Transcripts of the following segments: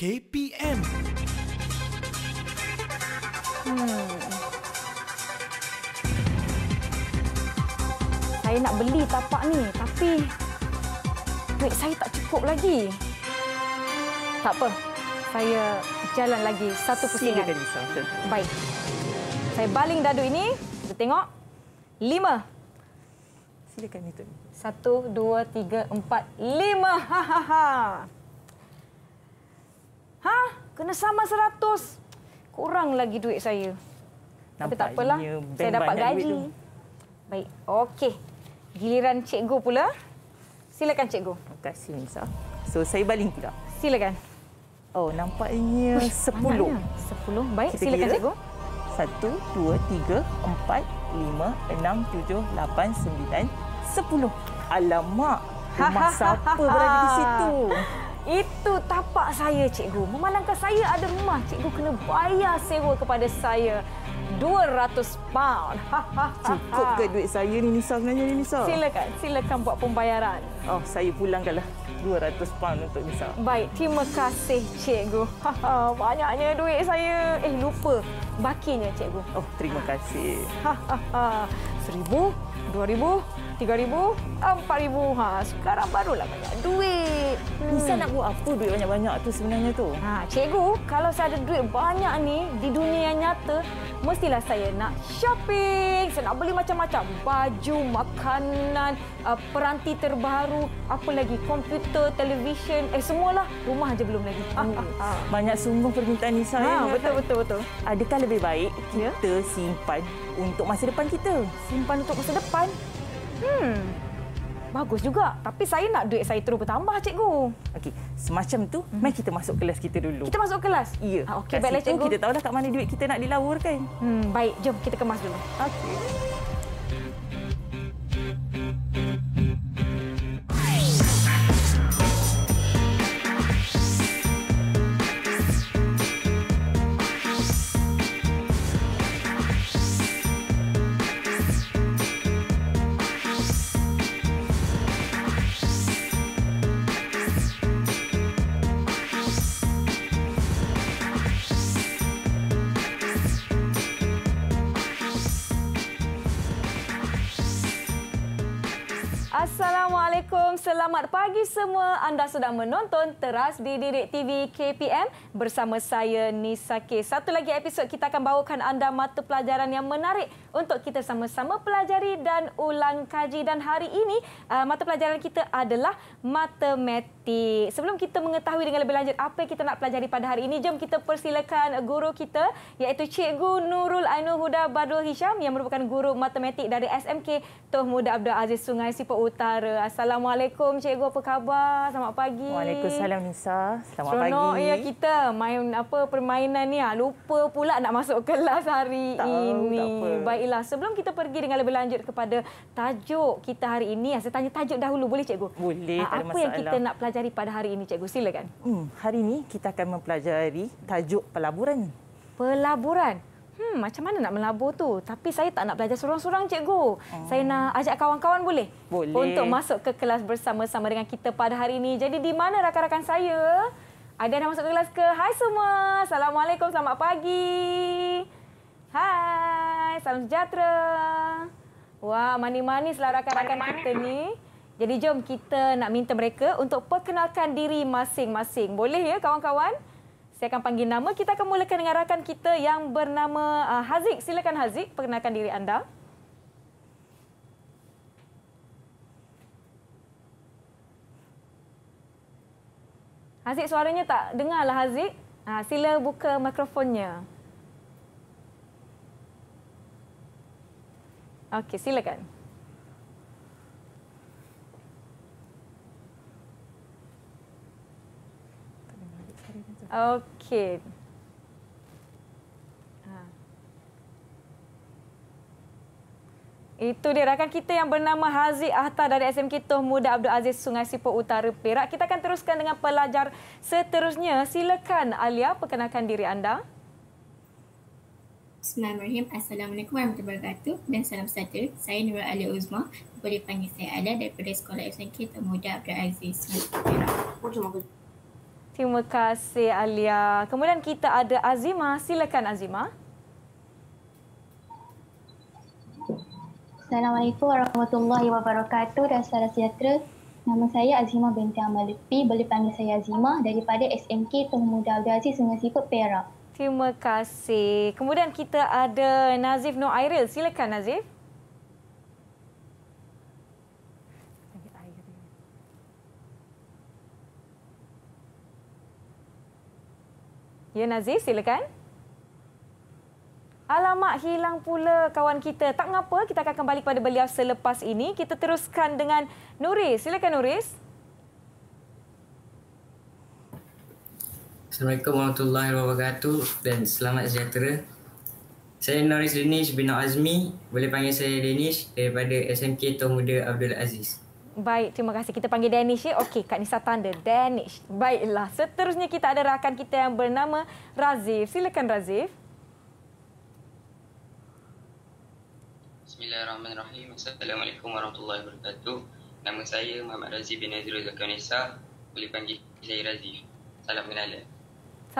KPM. Hmm. Saya nak beli tapak ni tapi duit saya tak cukup lagi. Tak apa. Saya jalan lagi satu pusingan. Baik. Saya baling dadu ini. Kita tengok. Lima. Silakan itu. Satu, dua, tiga, empat, lima. Ha, ha, ha. Ha? Kena sama seratus. Kurang lagi duit saya. Nampak Tapi tak apalah. Saya dapat gaji. Baik. Okey. Giliran cikgu pula. Silakan cikgu. Terima kasih, Nisa. So, saya baling pula. Silakan. Oh, nampaknya sepuluh. Sepuluh. Baik, Kita silakan kira. cikgu. Satu, dua, tiga, empat, lima, enam, tujuh, lapan, sembilan, sepuluh. Alamak, rumah siapa berada di situ? Itu tapak saya, cikgu. Memandangkan saya ada rumah, cikgu kena bayar sewa kepada saya. 200 pound. Ha, ha, ha, Cukup ke duit saya ni Nisa sebenarnya ni Nisa? Silakan, silakan buat pembayaran. Oh, saya pulangkanlah 200 pound untuk Nisa. Baik, terima kasih cikgu. Banyaknya duit saya. Eh, lupa bakinya cikgu. Oh, terima kasih. 1000, 2000, RM3,000, RM4,000. Ha, sekarang barulah banyak duit. Hmm. Nisa nak hmm. buat apa duit banyak-banyak tu sebenarnya tu? Ha, cikgu, kalau saya ada duit banyak ni di dunia yang nyata, mestilah saya nak shopping. Saya nak beli macam-macam. Baju, makanan, eh, peranti terbaru, apa lagi, komputer, televisyen, eh semualah. Rumah aja belum lagi. Oh, ha, ha, ha. Banyak sungguh permintaan Nisa. Ha, betul, betul, betul. Adakah lebih baik ya. kita ya? simpan untuk masa depan kita? Simpan untuk masa depan? Hmm. Bagus juga. Tapi saya nak duit saya terus bertambah, cikgu. Okey, semacam tu, hmm. mari kita masuk kelas kita dulu. Kita masuk kelas? Ya. Ha, okey, baiklah cikgu. Kita tahu dah kat mana duit kita nak dilaburkan? Hmm, baik, jom kita kemas dulu. Okey. Selamat pagi semua. Anda sedang menonton Teras di Didik TV KPM bersama saya Nisa K. Satu lagi episod kita akan bawakan anda mata pelajaran yang menarik untuk kita sama-sama pelajari dan ulang kaji. Dan hari ini uh, mata pelajaran kita adalah matematik. Sebelum kita mengetahui dengan lebih lanjut apa yang kita nak pelajari pada hari ini, jom kita persilakan guru kita iaitu Cikgu Nurul Ainul Huda Badul Hisham yang merupakan guru matematik dari SMK Tuh Muda Abdul Aziz Sungai Sipo Utara. Assalamualaikum Cikgu apa khabar? Selamat pagi. Waalaikumsalam Nisa. Selamat Seronok pagi. Seronok ya kita main apa permainan ni. Ah, lupa pula nak masuk kelas hari tak ini. Tahu, Baiklah, sebelum kita pergi dengan lebih lanjut kepada tajuk kita hari ini, ah, saya tanya tajuk dahulu boleh Cikgu? Boleh, ah, tak Apa yang kita nak pelajari pada hari ini Cikgu? Silakan. Hmm, hari ini kita akan mempelajari tajuk pelaburan. Pelaburan? hmm, macam mana nak melabur tu? Tapi saya tak nak belajar seorang-seorang cikgu. Oh. Saya nak ajak kawan-kawan boleh? Boleh. Untuk masuk ke kelas bersama-sama dengan kita pada hari ini. Jadi di mana rakan-rakan saya? Ada yang masuk ke kelas ke? Hai semua. Assalamualaikum. Selamat pagi. Hai. Salam sejahtera. Wah, manis-manislah rakan-rakan kita ni. Jadi jom kita nak minta mereka untuk perkenalkan diri masing-masing. Boleh ya kawan-kawan? Saya akan panggil nama. Kita akan mulakan dengan rakan kita yang bernama uh, Haziq. Silakan Haziq, perkenalkan diri anda. Haziq, suaranya tak dengarlah Haziq. Uh, sila buka mikrofonnya. Okey, silakan. Okey. Ah. Itu dia rakan kita yang bernama Haziq Ahtar dari SMK Toh Muda Abdul Aziz Sungai Sipur Utara Perak. Kita akan teruskan dengan pelajar seterusnya. Silakan Alia perkenalkan diri anda. Bismillahirrahmanirrahim. Assalamualaikum warahmatullahi wabarakatuh dan salam sejahtera. Saya Nurul Ali Uzma. Boleh panggil saya Alia daripada Sekolah SMK Toh Muda Abdul Aziz Sungai Sipur Utara Perak. Terima kasih Alia. Kemudian kita ada Azima. Silakan Azima. Assalamualaikum warahmatullahi wabarakatuh dan salam sejahtera. Nama saya Azima binti Amalipi. Lepi. Boleh panggil saya Azima daripada SMK Tuan Muda Al-Ghazi Sungai Siput Perak. Terima kasih. Kemudian kita ada Nazif Noairil. Silakan Nazif. Ya Nazir, silakan. Alamak, hilang pula kawan kita. Tak mengapa, kita akan kembali kepada beliau selepas ini. Kita teruskan dengan Nuris. Silakan Nuris. Assalamualaikum warahmatullahi wabarakatuh dan selamat sejahtera. Saya Nuris Denish bin Azmi, boleh panggil saya Denish daripada SMK Tuan Muda Abdul Aziz. Baik, terima kasih. Kita panggil Danish ya. Okey, Kak Nisa tanda. Danish. Baiklah. Seterusnya kita ada rakan kita yang bernama Razif. Silakan Razif. Bismillahirrahmanirrahim. Assalamualaikum warahmatullahi wabarakatuh. Nama saya Muhammad Razif bin Azrul Zakar Nisa. Boleh panggil saya Razif. Salam kenalan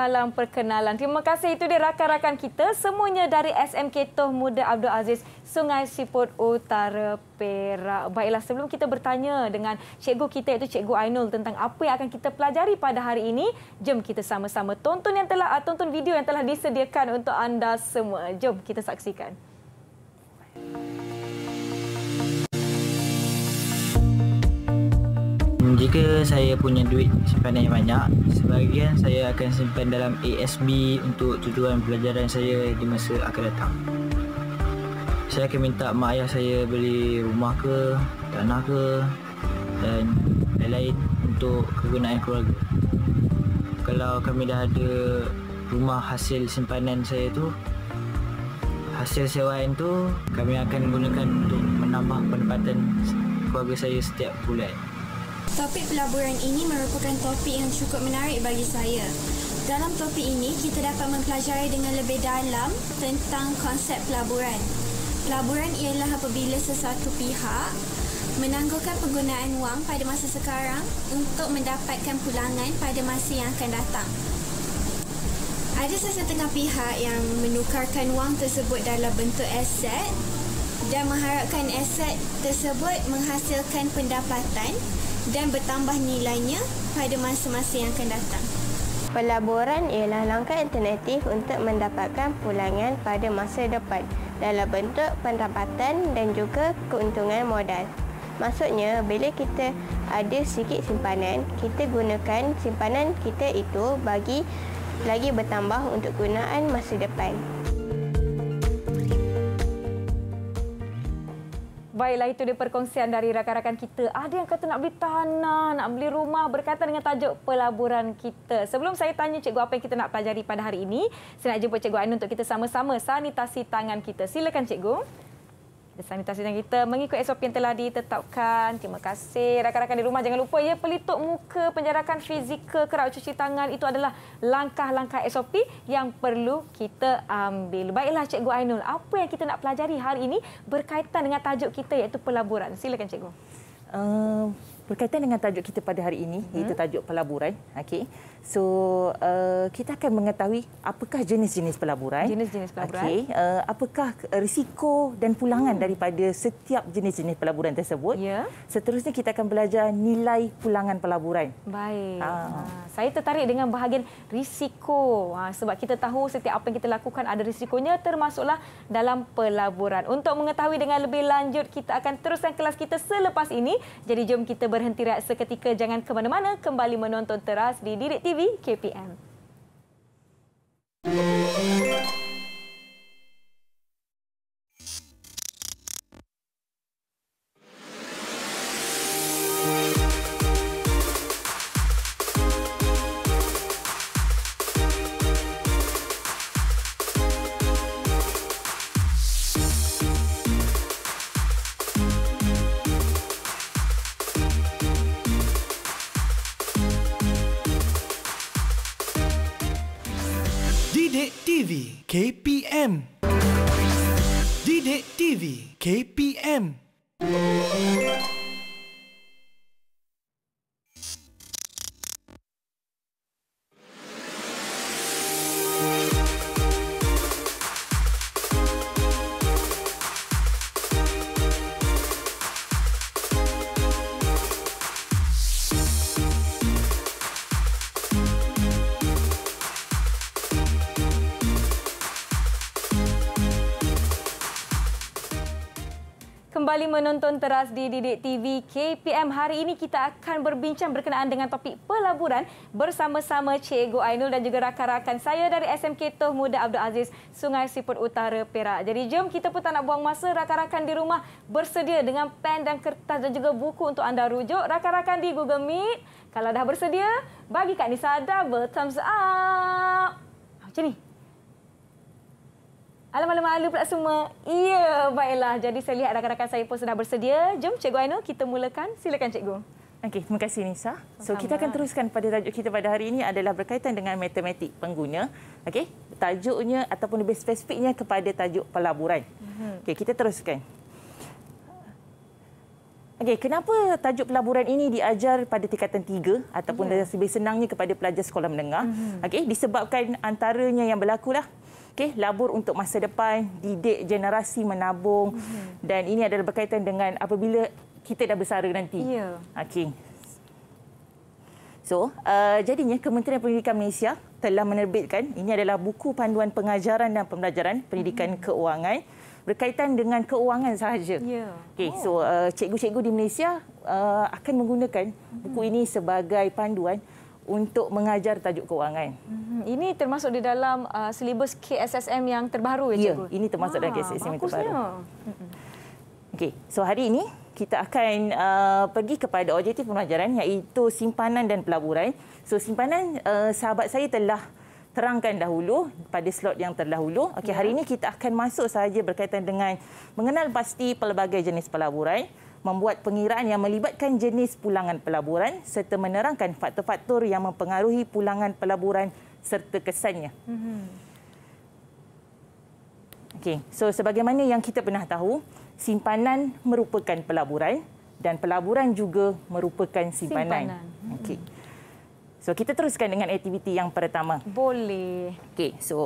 salam perkenalan. Terima kasih itu dia rakan-rakan kita semuanya dari SMK Toh Muda Abdul Aziz Sungai Siput Utara Perak. Baiklah sebelum kita bertanya dengan cikgu kita iaitu cikgu Ainul tentang apa yang akan kita pelajari pada hari ini, jom kita sama-sama tonton yang telah ah, tonton video yang telah disediakan untuk anda semua. Jom kita saksikan. Thank you. jika saya punya duit simpanan yang banyak, sebahagian saya akan simpan dalam ASB untuk tujuan pelajaran saya di masa akan datang. Saya akan minta mak ayah saya beli rumah ke, tanah ke dan lain-lain untuk kegunaan keluarga. Kalau kami dah ada rumah hasil simpanan saya tu, hasil sewaan tu kami akan gunakan untuk menambah pendapatan keluarga saya setiap bulan. Topik pelaburan ini merupakan topik yang cukup menarik bagi saya. Dalam topik ini, kita dapat mempelajari dengan lebih dalam tentang konsep pelaburan. Pelaburan ialah apabila sesuatu pihak menangguhkan penggunaan wang pada masa sekarang untuk mendapatkan pulangan pada masa yang akan datang. Ada sesetengah pihak yang menukarkan wang tersebut dalam bentuk aset dan mengharapkan aset tersebut menghasilkan pendapatan dan bertambah nilainya pada masa-masa yang akan datang. Pelaburan ialah langkah alternatif untuk mendapatkan pulangan pada masa depan dalam bentuk pendapatan dan juga keuntungan modal. Maksudnya, bila kita ada sedikit simpanan, kita gunakan simpanan kita itu bagi lagi bertambah untuk gunaan masa depan. Baiklah itu dia perkongsian dari rakan-rakan kita. Ada yang kata nak beli tanah, nak beli rumah berkaitan dengan tajuk pelaburan kita. Sebelum saya tanya cikgu apa yang kita nak pelajari pada hari ini, saya nak jumpa cikgu Ain untuk kita sama-sama sanitasi tangan kita. Silakan cikgu sanitasi dan kita mengikut SOP yang telah ditetapkan. Terima kasih rakan-rakan di rumah. Jangan lupa ya pelituk muka penjarakan fizikal kerap cuci tangan itu adalah langkah-langkah SOP yang perlu kita ambil. Baiklah Cikgu Ainul, apa yang kita nak pelajari hari ini berkaitan dengan tajuk kita iaitu pelaburan. Silakan Cikgu. Uh, berkaitan dengan tajuk kita pada hari ini mhm. iaitu tajuk pelaburan. okay? So uh, kita akan mengetahui apakah jenis-jenis pelaburan. Jenis-jenis pelaburan. Okay. uh, apakah risiko dan pulangan hmm. daripada setiap jenis-jenis pelaburan tersebut. Ya. Seterusnya kita akan belajar nilai pulangan pelaburan. Baik. Ha. Saya tertarik dengan bahagian risiko. Ha, sebab kita tahu setiap apa yang kita lakukan ada risikonya termasuklah dalam pelaburan. Untuk mengetahui dengan lebih lanjut, kita akan teruskan kelas kita selepas ini. Jadi jom kita berhenti rehat seketika. Jangan ke mana-mana. Kembali menonton teras di Didik TV. TV KPM. TV KPM Didik TV KPM oh. kembali menonton teras di Didik TV KPM. Hari ini kita akan berbincang berkenaan dengan topik pelaburan bersama-sama Cikgu Ainul dan juga rakan-rakan saya dari SMK Toh Muda Abdul Aziz, Sungai Siput Utara, Perak. Jadi jom kita pun tak nak buang masa. Rakan-rakan di rumah bersedia dengan pen dan kertas dan juga buku untuk anda rujuk. Rakan-rakan di Google Meet, kalau dah bersedia, bagi Kak Nisa double thumbs up. Macam ni. Alam-alam malu pula semua. Ya, baiklah. Jadi saya lihat rakan-rakan saya pun sudah bersedia. Jom Cikgu Aino, kita mulakan. Silakan Cikgu. Okey, terima kasih Nisa. So kita akan teruskan pada tajuk kita pada hari ini adalah berkaitan dengan matematik pengguna. Okey, tajuknya ataupun lebih spesifiknya kepada tajuk pelaburan. Mhm. Okey, kita teruskan. Okey, kenapa tajuk pelaburan ini diajar pada tingkatan 3 ataupun yeah. lebih senangnya kepada pelajar sekolah menengah? Mm-hmm. Okey, disebabkan antaranya yang berlaku lah Okay, labur untuk masa depan didik generasi menabung mm-hmm. dan ini adalah berkaitan dengan apabila kita dah bersara nanti yeah. okey so uh, jadinya Kementerian Pendidikan Malaysia telah menerbitkan ini adalah buku panduan pengajaran dan pembelajaran pendidikan mm-hmm. keuangan berkaitan dengan keuangan sahaja. Yeah. Okey, oh. so uh, cikgu-cikgu di Malaysia uh, akan menggunakan mm-hmm. buku ini sebagai panduan untuk mengajar tajuk kewangan. Mm-hmm. Ini termasuk di dalam uh, silibus KSSM yang terbaru ya, ya, Cikgu? ini termasuk ah, dalam KSSM yang terbaru. Okey, so hari ini kita akan uh, pergi kepada objektif pembelajaran iaitu simpanan dan pelaburan. So simpanan uh, sahabat saya telah terangkan dahulu pada slot yang terdahulu. Okey, ya. hari ini kita akan masuk saja berkaitan dengan mengenal pasti pelbagai jenis pelaburan membuat pengiraan yang melibatkan jenis pulangan pelaburan serta menerangkan faktor-faktor yang mempengaruhi pulangan pelaburan serta kesannya. Mhm. Okey, so sebagaimana yang kita pernah tahu, simpanan merupakan pelaburan dan pelaburan juga merupakan simpanan. simpanan. Mhm. Okey. So kita teruskan dengan aktiviti yang pertama. Boleh. Okey, so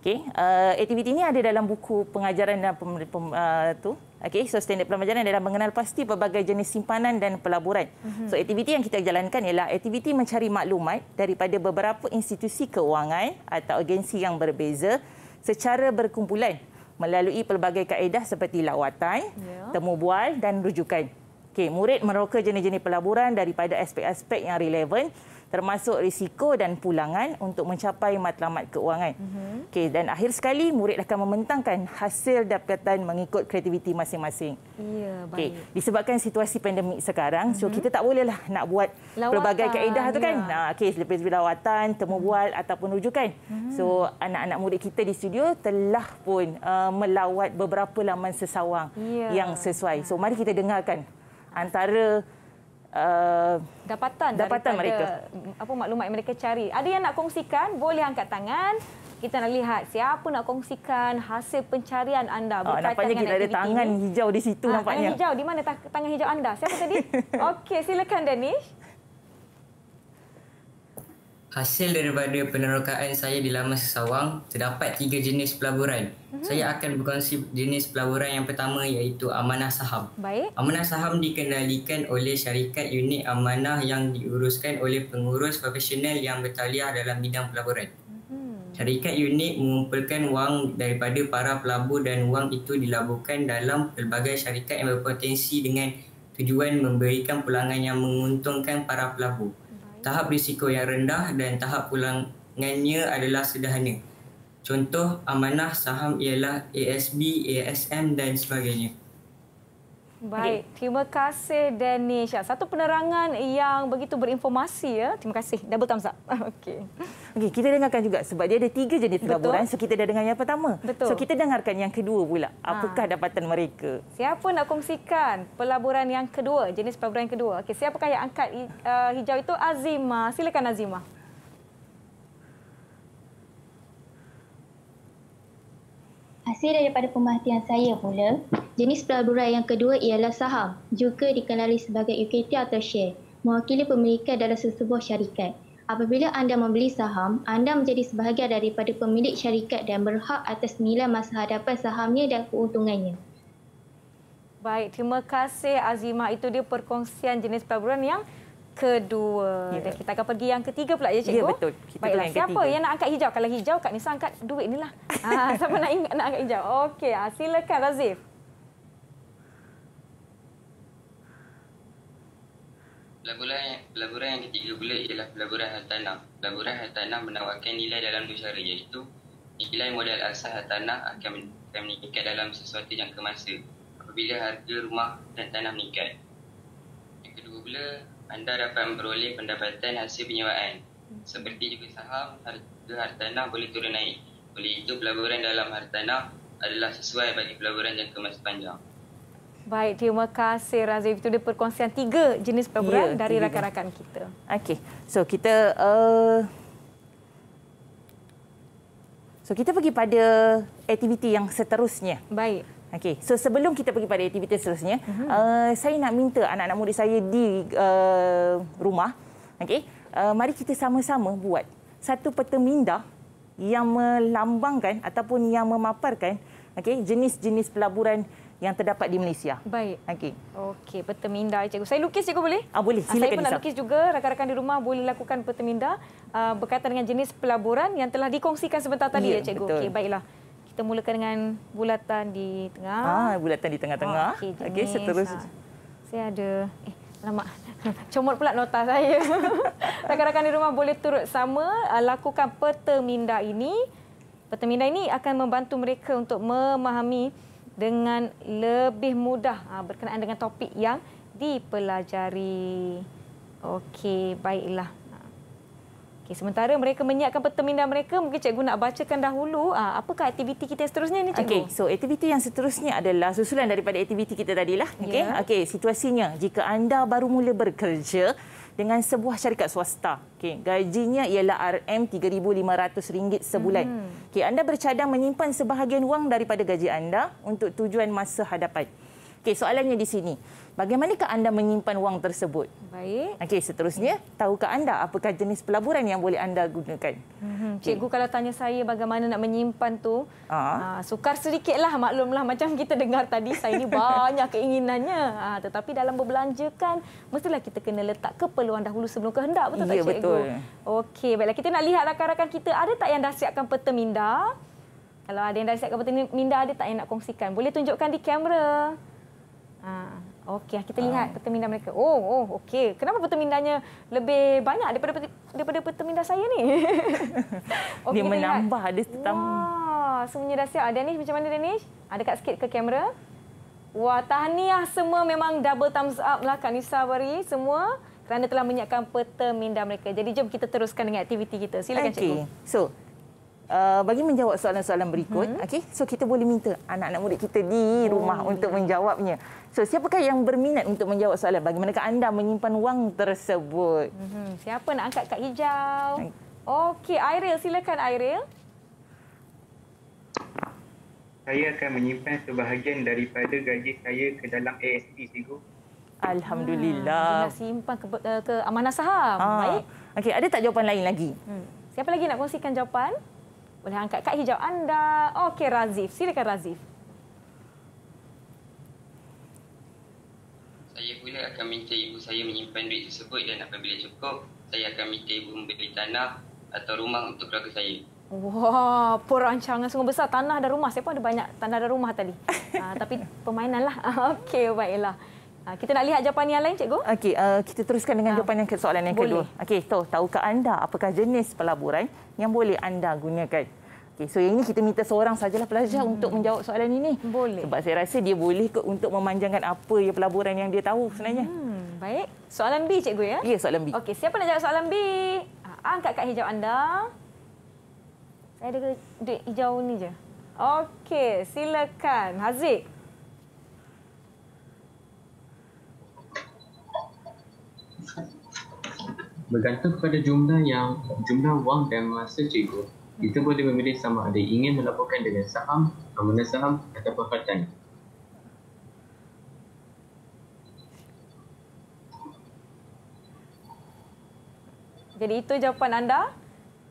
Okey, uh, aktiviti ini ada dalam buku pengajaran dan pem, pem, uh, tu. Okey, so standard pelajaran adalah mengenal pasti pelbagai jenis simpanan dan pelaburan. Mm-hmm. So aktiviti yang kita jalankan ialah aktiviti mencari maklumat daripada beberapa institusi keuangan atau agensi yang berbeza secara berkumpulan melalui pelbagai kaedah seperti lawatan, yeah. temu bual dan rujukan. Okey, murid meroka jenis-jenis pelaburan daripada aspek-aspek yang relevan termasuk risiko dan pulangan untuk mencapai matlamat keuangan. Mm-hmm. Okey dan akhir sekali murid akan mementangkan hasil dapatan mengikut kreativiti masing-masing. Ya, baik. Okay. Disebabkan situasi pandemik sekarang, mm-hmm. so mhm. kita tak bolehlah nak buat lawatan. pelbagai kaedah tu kan. Ha ya. okey ah, lebih lawatan, temu bual mhm. ataupun rujukan. Mm-hmm. So anak-anak murid kita di studio telah pun uh, melawat beberapa laman sesawang ya. yang sesuai. So mari kita dengarkan antara Uh, dapatan, dapatan mereka. Apa maklumat yang mereka cari. Ada yang nak kongsikan, boleh angkat tangan. Kita nak lihat siapa nak kongsikan hasil pencarian anda ah, berkaitan oh, nampaknya dengan Nampaknya kita ada tangan ini. hijau di situ ha, nampaknya. Tangan hijau, di mana tangan hijau anda? Siapa tadi? Okey, silakan Danish. Hasil daripada penerokaan saya di Lama Sesawang terdapat tiga jenis pelaburan. Uh-huh. Saya akan berkongsi jenis pelaburan yang pertama iaitu amanah saham. Baik. Amanah saham dikendalikan oleh syarikat unit amanah yang diuruskan oleh pengurus profesional yang bertaliah dalam bidang pelaburan. Uh-huh. Syarikat unit mengumpulkan wang daripada para pelabur dan wang itu dilaburkan dalam pelbagai syarikat yang berpotensi dengan tujuan memberikan pulangan yang menguntungkan para pelabur tahap risiko yang rendah dan tahap pulangannya adalah sederhana. Contoh amanah saham ialah ASB, ASM dan sebagainya. Baik, terima kasih Danish. Ah, satu penerangan yang begitu berinformasi ya. Terima kasih. Double thumbs up. Okey. Okey, kita dengarkan juga sebab dia ada tiga jenis pelaburan. So kita dah dengar yang pertama. Betul. So kita dengarkan yang kedua pula. Ah. Apakah ha. dapatan mereka? Siapa nak kongsikan pelaburan yang kedua, jenis pelaburan yang kedua? Okey, siapakah yang angkat uh, hijau itu Azima. Silakan Azima. Hasil daripada pemerhatian saya pula, jenis pelaburan yang kedua ialah saham, juga dikenali sebagai equity atau share, mewakili pemilikan dalam sesebuah syarikat. Apabila anda membeli saham, anda menjadi sebahagian daripada pemilik syarikat dan berhak atas nilai masa hadapan sahamnya dan keuntungannya. Baik, terima kasih Azimah. Itu dia perkongsian jenis pelaburan yang kedua. Yeah. Dan kita akan pergi yang ketiga pula ya, ya cikgu. Ya yeah, betul. Kita Baiklah, yang siapa ketiga. yang nak angkat hijau? Kalau hijau Kak Nisa angkat duit inilah. ha, ah, siapa nak ingat nak angkat hijau? Okey, ha, silakan Razif. Pelaburan, pelaburan yang ketiga pula ialah pelaburan hartanah. Pelaburan hartanah menawarkan nilai dalam dua cara iaitu nilai modal asas hartanah akan, akan meningkat dalam sesuatu jangka masa apabila harga rumah dan tanah meningkat. Yang kedua pula, anda dapat memperoleh pendapatan hasil penyewaan. Seperti juga saham, harga hartanah boleh turun naik. Oleh itu, pelaburan dalam hartanah adalah sesuai bagi pelaburan jangka masa panjang. Baik, terima kasih Razif. Itu dia perkongsian tiga jenis pelaburan ya, dari rakan-rakan kita. Okey, so kita... Uh... So kita pergi pada aktiviti yang seterusnya. Baik. Okey, so sebelum kita pergi pada aktiviti seterusnya, mm-hmm. uh, saya nak minta anak-anak murid saya di uh, rumah, okey, uh, mari kita sama-sama buat satu peta minda yang melambangkan ataupun yang memaparkan okey jenis-jenis pelaburan yang terdapat di Malaysia. Baik. Okey. Okey, peta minda cikgu. Saya lukis cikgu boleh? Ah boleh, ah, silakan. Saya pun nak lukis juga. Rakan-rakan di rumah boleh lakukan peta minda uh, ah, berkaitan dengan jenis pelaburan yang telah dikongsikan sebentar tadi ya, ya cikgu. Okey, baiklah kita mulakan dengan bulatan di tengah. Ah, bulatan di tengah-tengah. Ah, okey, okay, seterusnya. Ah, saya ada... Eh, alamak. Comot pula nota saya. Rakan-rakan di rumah boleh turut sama ah, lakukan peta minda ini. Peta minda ini akan membantu mereka untuk memahami dengan lebih mudah uh, berkenaan dengan topik yang dipelajari. Okey, baiklah. Okey, sementara mereka menyiapkan peta minda mereka, mungkin cikgu nak bacakan dahulu uh, apakah aktiviti kita seterusnya ni cikgu. Okey, so aktiviti yang seterusnya adalah susulan daripada aktiviti kita tadilah. Ya. Okey. Yeah. okay, situasinya jika anda baru mula bekerja dengan sebuah syarikat swasta. Okey, gajinya ialah RM3500 sebulan. Hmm. Okey, anda bercadang menyimpan sebahagian wang daripada gaji anda untuk tujuan masa hadapan. Okey, soalannya di sini bagaimanakah anda menyimpan wang tersebut? Baik. Okey, seterusnya, tahukah anda apakah jenis pelaburan yang boleh anda gunakan? Hmm, cikgu kalau tanya saya bagaimana nak menyimpan tu, aa. Ha. Aa, ah, sukar sedikitlah maklumlah macam kita dengar tadi saya ini banyak keinginannya. Aa, ah, tetapi dalam berbelanja kan mestilah kita kena letak keperluan dahulu sebelum kehendak betul ya, tak cikgu? betul. Okey, baiklah kita nak lihat rakan-rakan kita ada tak yang dah siapkan peta minda? Kalau ada yang dah siapkan peta minda ada tak yang nak kongsikan? Boleh tunjukkan di kamera. Ah. Okey, ah, kita lihat uh. Ah. peterminda mereka. Oh, oh okey. Kenapa petermindanya lebih banyak daripada daripada peterminda saya ni? okay, dia menambah lihat. dia tetamu. Wah, semuanya dah siap. Danish macam mana Danish? Ada kat sikit ke kamera? Wah, tahniah semua memang double thumbs up lah Kak Nisa Bari. Semua kerana telah menyiapkan peta minda mereka. Jadi jom kita teruskan dengan aktiviti kita. Silakan okay. Cikgu. So, uh, bagi menjawab soalan-soalan berikut, hmm. okay, so kita boleh minta anak-anak murid kita di rumah oh, untuk menjawabnya. So siapakah yang berminat untuk menjawab soalan bagaimana anda menyimpan wang tersebut? Hmm, siapa nak angkat kad hijau? Okey, Airil silakan Airil. Saya akan menyimpan sebahagian daripada gaji saya ke dalam ASP cikgu. Alhamdulillah. Hmm, nak simpan ke, eh, ke, amanah saham. Ah. Baik. Okey, ada tak jawapan lain lagi? Hmm. Siapa lagi nak kongsikan jawapan? Boleh angkat kad hijau anda. Okey, Razif. Silakan Razif. saya pula akan minta ibu saya menyimpan duit tersebut dan apabila cukup, saya akan minta ibu membeli tanah atau rumah untuk keluarga saya. Wah, perancangan sungguh besar. Tanah dan rumah. Siapa ada banyak tanah dan rumah tadi? uh, tapi permainanlah. Okey, baiklah. Uh, kita nak lihat jawapan yang lain, cikgu. Okey, uh, kita teruskan dengan jawapan yang soalan yang boleh. kedua. Okey, tahu tahukah anda apakah jenis pelaburan yang boleh anda gunakan? Okey, so yang ini kita minta seorang sajalah pelajar hmm. untuk menjawab soalan ini. Boleh. Sebab saya rasa dia boleh kot untuk memanjangkan apa ya pelaburan yang dia tahu sebenarnya. Hmm. Baik. Soalan B, cikgu ya? Ya, soalan B. Okey, siapa nak jawab soalan B? Ah, ah, Angkat kad hijau anda. Saya ada duit hijau ni je. Okey, silakan. Haziq. Bergantung kepada jumlah yang jumlah wang dan masa cikgu kita boleh memilih sama ada ingin melaporkan dengan saham, amanah saham atau perkhidmatan. Jadi itu jawapan anda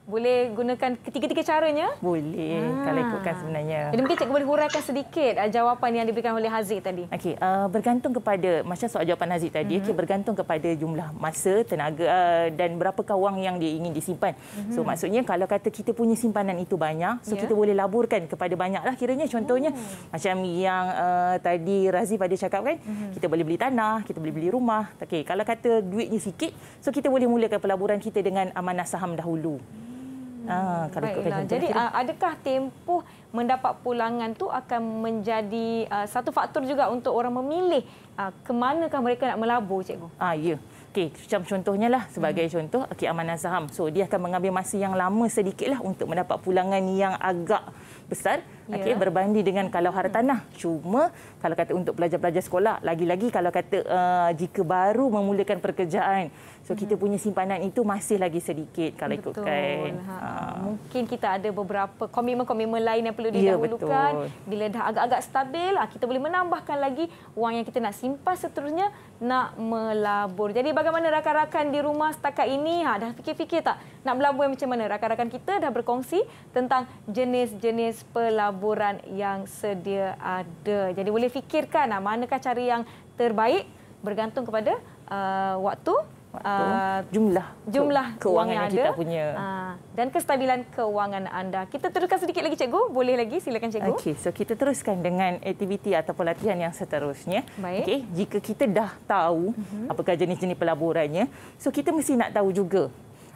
boleh gunakan ketiga-tiga caranya? Boleh hmm. kalau ikutkan sebenarnya. Jadi mungkin cikgu boleh huraikan sedikit ah, jawapan yang diberikan oleh Haziq tadi. Okey, uh, bergantung kepada macam soal jawapan Haziq tadi, hmm. okay, bergantung kepada jumlah masa, tenaga uh, dan berapa kawang yang dia ingin disimpan. Hmm. So maksudnya kalau kata kita punya simpanan itu banyak, so yeah. kita boleh laburkan kepada banyaklah kiranya contohnya hmm. macam yang uh, tadi Razif ada cakap kan, hmm. kita boleh beli tanah, kita boleh beli rumah. Okey, kalau kata duitnya sikit, so kita boleh mulakan pelaburan kita dengan amanah saham dahulu. Hmm. Ah, Baiklah. Jadi uh, adakah tempoh mendapat pulangan tu akan menjadi uh, satu faktor juga untuk orang memilih uh, ke manakah mereka nak melabur, cikgu? Ah, ya. Okey, macam contohnya lah sebagai hmm. contoh okay, amanah saham. So dia akan mengambil masa yang lama sedikitlah untuk mendapat pulangan yang agak besar yeah. okey ya. berbanding dengan kalau hartanah hmm. cuma kalau kata untuk pelajar-pelajar sekolah lagi-lagi kalau kata uh, jika baru memulakan pekerjaan so kita hmm. punya simpanan itu masih lagi sedikit kalau betul. ikutkan ha. Ha. mungkin kita ada beberapa komitmen-komitmen lain yang perlu ya, didahulukan yeah, bila dah agak-agak stabil ah, kita boleh menambahkan lagi wang yang kita nak simpan seterusnya nak melabur jadi bagaimana rakan-rakan di rumah setakat ini ha, dah fikir-fikir tak nak melabur macam mana rakan-rakan kita dah berkongsi tentang jenis-jenis jenis pelaburan yang sedia ada. Jadi boleh fikirkan ah, manakah cara yang terbaik bergantung kepada uh, waktu, waktu ah, uh, jumlah jumlah kewangan yang, yang ada, punya uh, dan kestabilan kewangan anda. Kita teruskan sedikit lagi cikgu. Boleh lagi silakan cikgu. Okey, so kita teruskan dengan aktiviti atau pelatihan yang seterusnya. Okey, jika kita dah tahu uh-huh. apakah jenis-jenis pelaburannya, so kita mesti nak tahu juga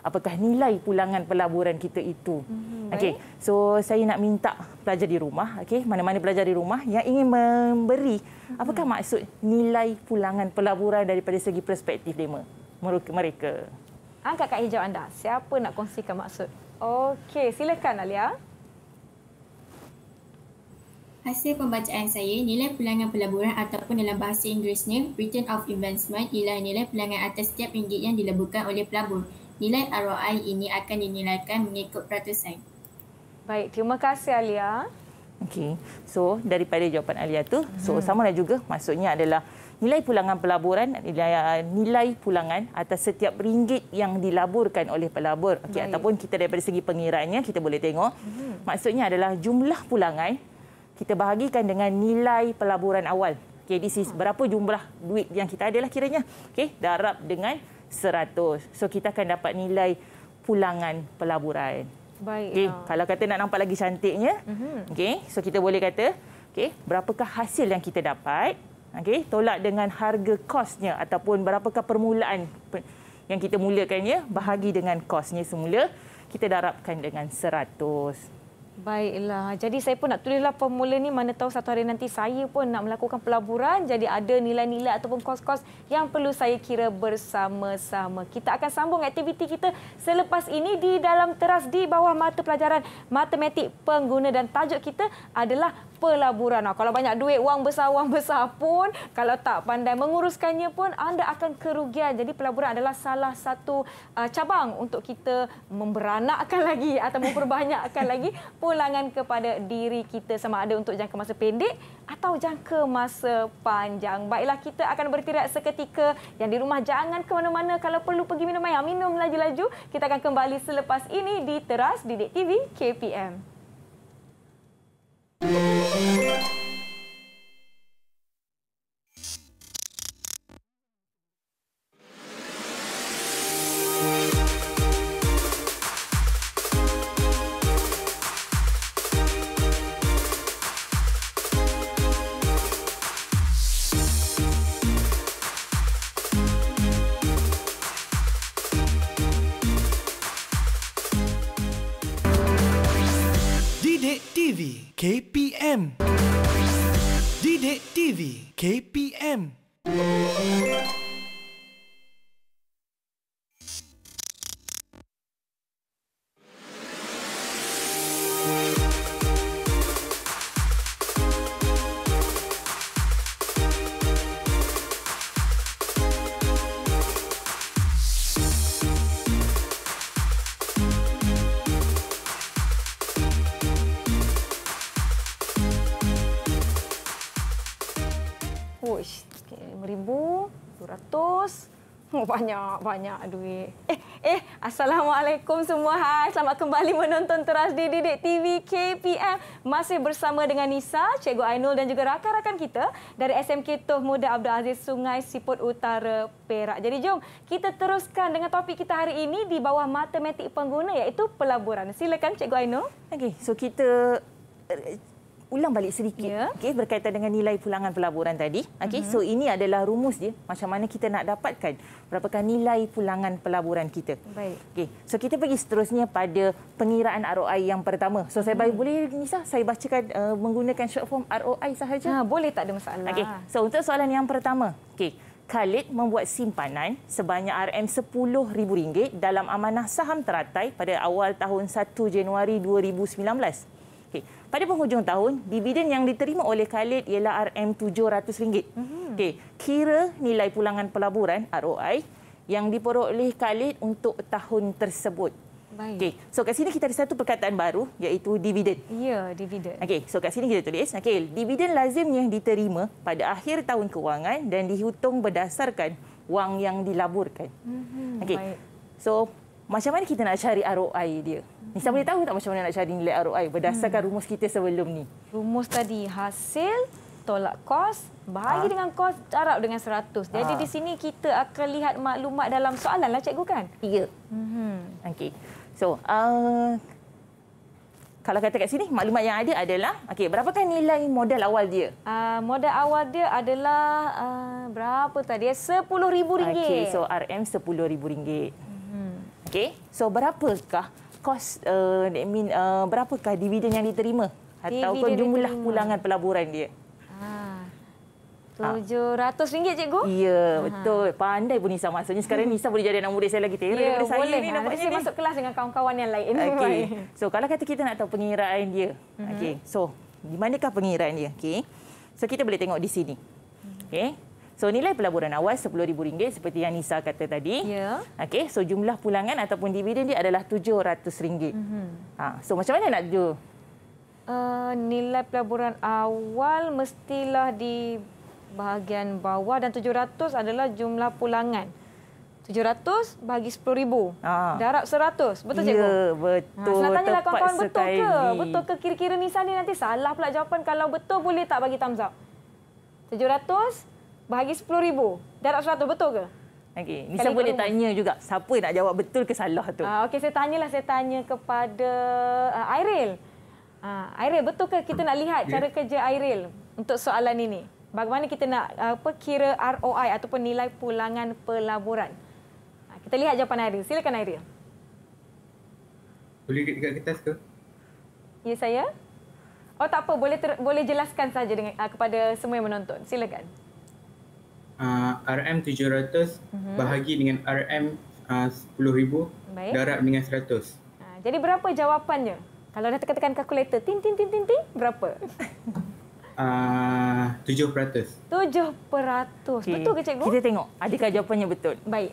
apakah nilai pulangan pelaburan kita itu. hmm Okey. So saya nak minta pelajar di rumah, okey, mana-mana pelajar di rumah yang ingin memberi hmm apakah maksud nilai pulangan pelaburan daripada segi perspektif mereka. Mereka. Ah, Angkat kat hijau anda. Siapa nak kongsikan maksud? Okey, silakan Alia. Hasil pembacaan saya, nilai pulangan pelaburan ataupun dalam bahasa Inggerisnya, return of investment ialah nilai pulangan atas setiap ringgit yang dilaburkan oleh pelabur nilai ROI ini akan dinilaikan mengikut peratusan. Baik, terima kasih Alia. Okey. So, daripada jawapan Alia tu, hmm. so samalah juga maksudnya adalah nilai pulangan pelaburan nilai, eh, nilai pulangan atas setiap ringgit yang dilaburkan oleh pelabur. Okey, ataupun kita daripada segi pengiraannya kita boleh tengok. Hmm. Maksudnya adalah jumlah pulangan kita bahagikan dengan nilai pelaburan awal. Okey, this is berapa jumlah duit yang kita ada lah kiranya. Okey, darab dengan 100. So kita akan dapat nilai pulangan pelaburan. Baik. Okay. Kalau kata nak nampak lagi cantiknya, mm-hmm. okay. so kita boleh kata okay, berapakah hasil yang kita dapat, okay, tolak dengan harga kosnya ataupun berapakah permulaan yang kita mulakannya bahagi dengan kosnya semula, kita darabkan dengan 100. Baiklah. Jadi saya pun nak tulislah formula ni mana tahu satu hari nanti saya pun nak melakukan pelaburan jadi ada nilai-nilai ataupun kos-kos yang perlu saya kira bersama-sama. Kita akan sambung aktiviti kita selepas ini di dalam teras di bawah mata pelajaran matematik pengguna dan tajuk kita adalah apalah Burana. Kalau banyak duit, wang besar, wang besar pun, kalau tak pandai menguruskannya pun, anda akan kerugian. Jadi pelaburan adalah salah satu uh, cabang untuk kita memberanakkan lagi atau memperbanyakkan lagi pulangan kepada diri kita sama ada untuk jangka masa pendek atau jangka masa panjang. Baiklah, kita akan bertirat seketika. Yang di rumah jangan ke mana-mana. Kalau perlu pergi minum air, minum laju-laju. Kita akan kembali selepas ini di Teras Didik TV KPM. Cape. KPM. Didik TV KPM. Oh. banyak banyak duit. Eh eh assalamualaikum semua. Hai, selamat kembali menonton Teras di Didik TV KPM. Masih bersama dengan Nisa, Cikgu Ainul dan juga rakan-rakan kita dari SMK Toh Muda Abdul Aziz Sungai Siput Utara Perak. Jadi jom kita teruskan dengan topik kita hari ini di bawah matematik pengguna iaitu pelaburan. Silakan Cikgu Ainul. Okey, so kita ulang balik sedikit yeah. okey berkaitan dengan nilai pulangan pelaburan tadi okay? mm-hmm. so ini adalah rumus dia macam mana kita nak dapatkan berapakah nilai pulangan pelaburan kita baik Okay. so kita pergi seterusnya pada pengiraan ROI yang pertama so saya mm-hmm. boleh Nisa saya bacakan uh, menggunakan short form ROI sahaja ha boleh tak ada masalah Okay. so untuk soalan yang pertama okay? Khalid membuat simpanan sebanyak RM10,000 dalam amanah saham teratai pada awal tahun 1 Januari 2019. Okey. Pada penghujung tahun, dividen yang diterima oleh Khalid ialah RM700. Mm-hmm. Okey. Kira nilai pulangan pelaburan ROI yang diperoleh oleh Khalid untuk tahun tersebut. Baik. Okey. So kat sini kita ada satu perkataan baru iaitu dividen. Ya, dividen. Okey. So kat sini kita tulis, okey, dividen lazimnya diterima pada akhir tahun kewangan dan dihitung berdasarkan wang yang dilaburkan. Mm-hmm. Okey. So macam mana kita nak cari ROI dia? Nisa boleh tahu tak macam mana nak cari nilai ROI berdasarkan hmm. rumus kita sebelum ni? Rumus tadi hasil tolak kos bahagi ha. Ah. dengan kos darab dengan 100. Jadi ah. di sini kita akan lihat maklumat dalam soalan lah cikgu kan? Ya. Hmm. Okey. So, uh, kalau kata kat sini maklumat yang ada adalah okey berapakah nilai modal awal dia? Uh, modal awal dia adalah uh, berapa tadi? Eh, RM10,000. Okey, so RM10,000. Hmm. Okey. So berapakah kos uh, eh, admin uh, eh, berapakah dividen yang diterima ataupun jumlah pulangan pelaburan dia? Ah, ah. RM700 ha. cikgu? Ya, betul. Pandai pun Nisa maksudnya. Sekarang Nisa boleh jadi anak murid saya lagi. Tengok ya, daripada saya boleh. ni. Ha, ni. masuk kelas dengan kawan-kawan yang lain. Okay. So, kalau kata kita nak tahu pengiraan dia. Mhm. Okay. So, di manakah pengiraan dia? Okay. So, kita boleh tengok di sini. Okay. So nilai pelaburan awal RM10,000 seperti yang Nisa kata tadi. Yeah. Okay, so jumlah pulangan ataupun dividen dia adalah RM700. Mm-hmm. Ha, so macam mana nak do? Uh, eh, nilai pelaburan awal mestilah di bahagian bawah dan RM700 adalah jumlah pulangan. 700 bagi 10000. Ah. Ha. Darab 100. Betul cikgu? Ya, betul. Ha, Senang tanyalah kawan-kawan betul ke? Betul ke kira-kira Nisa ni nanti salah pula jawapan kalau betul boleh tak bagi thumbs up? 700 bahagi 10,000 darab 100 betul ke? Okey, saya siapa dia tanya juga. Siapa nak jawab betul ke salah tu? Uh, Okey, saya tanyalah. Saya tanya kepada uh, Airil. Uh, Airil, betul ke kita nak lihat okay. cara kerja Airil untuk soalan ini? Bagaimana kita nak apa kira ROI ataupun nilai pulangan pelaburan? Uh, kita lihat jawapan Airil. Silakan Airil. Boleh dekat kita ke? Ya saya. Oh tak apa, boleh ter- boleh jelaskan saja dengan uh, kepada semua yang menonton. Silakan uh, RM700 mm-hmm. bahagi dengan RM10,000 uh, darab dengan 100. Uh, ha, jadi berapa jawapannya? Kalau dah tekan-tekan kalkulator, ting, ting, ting, ting, ting, berapa? Uh, 7%. 7%. Okay. Betul ke cikgu? Kita tengok adakah jawapannya betul. Baik.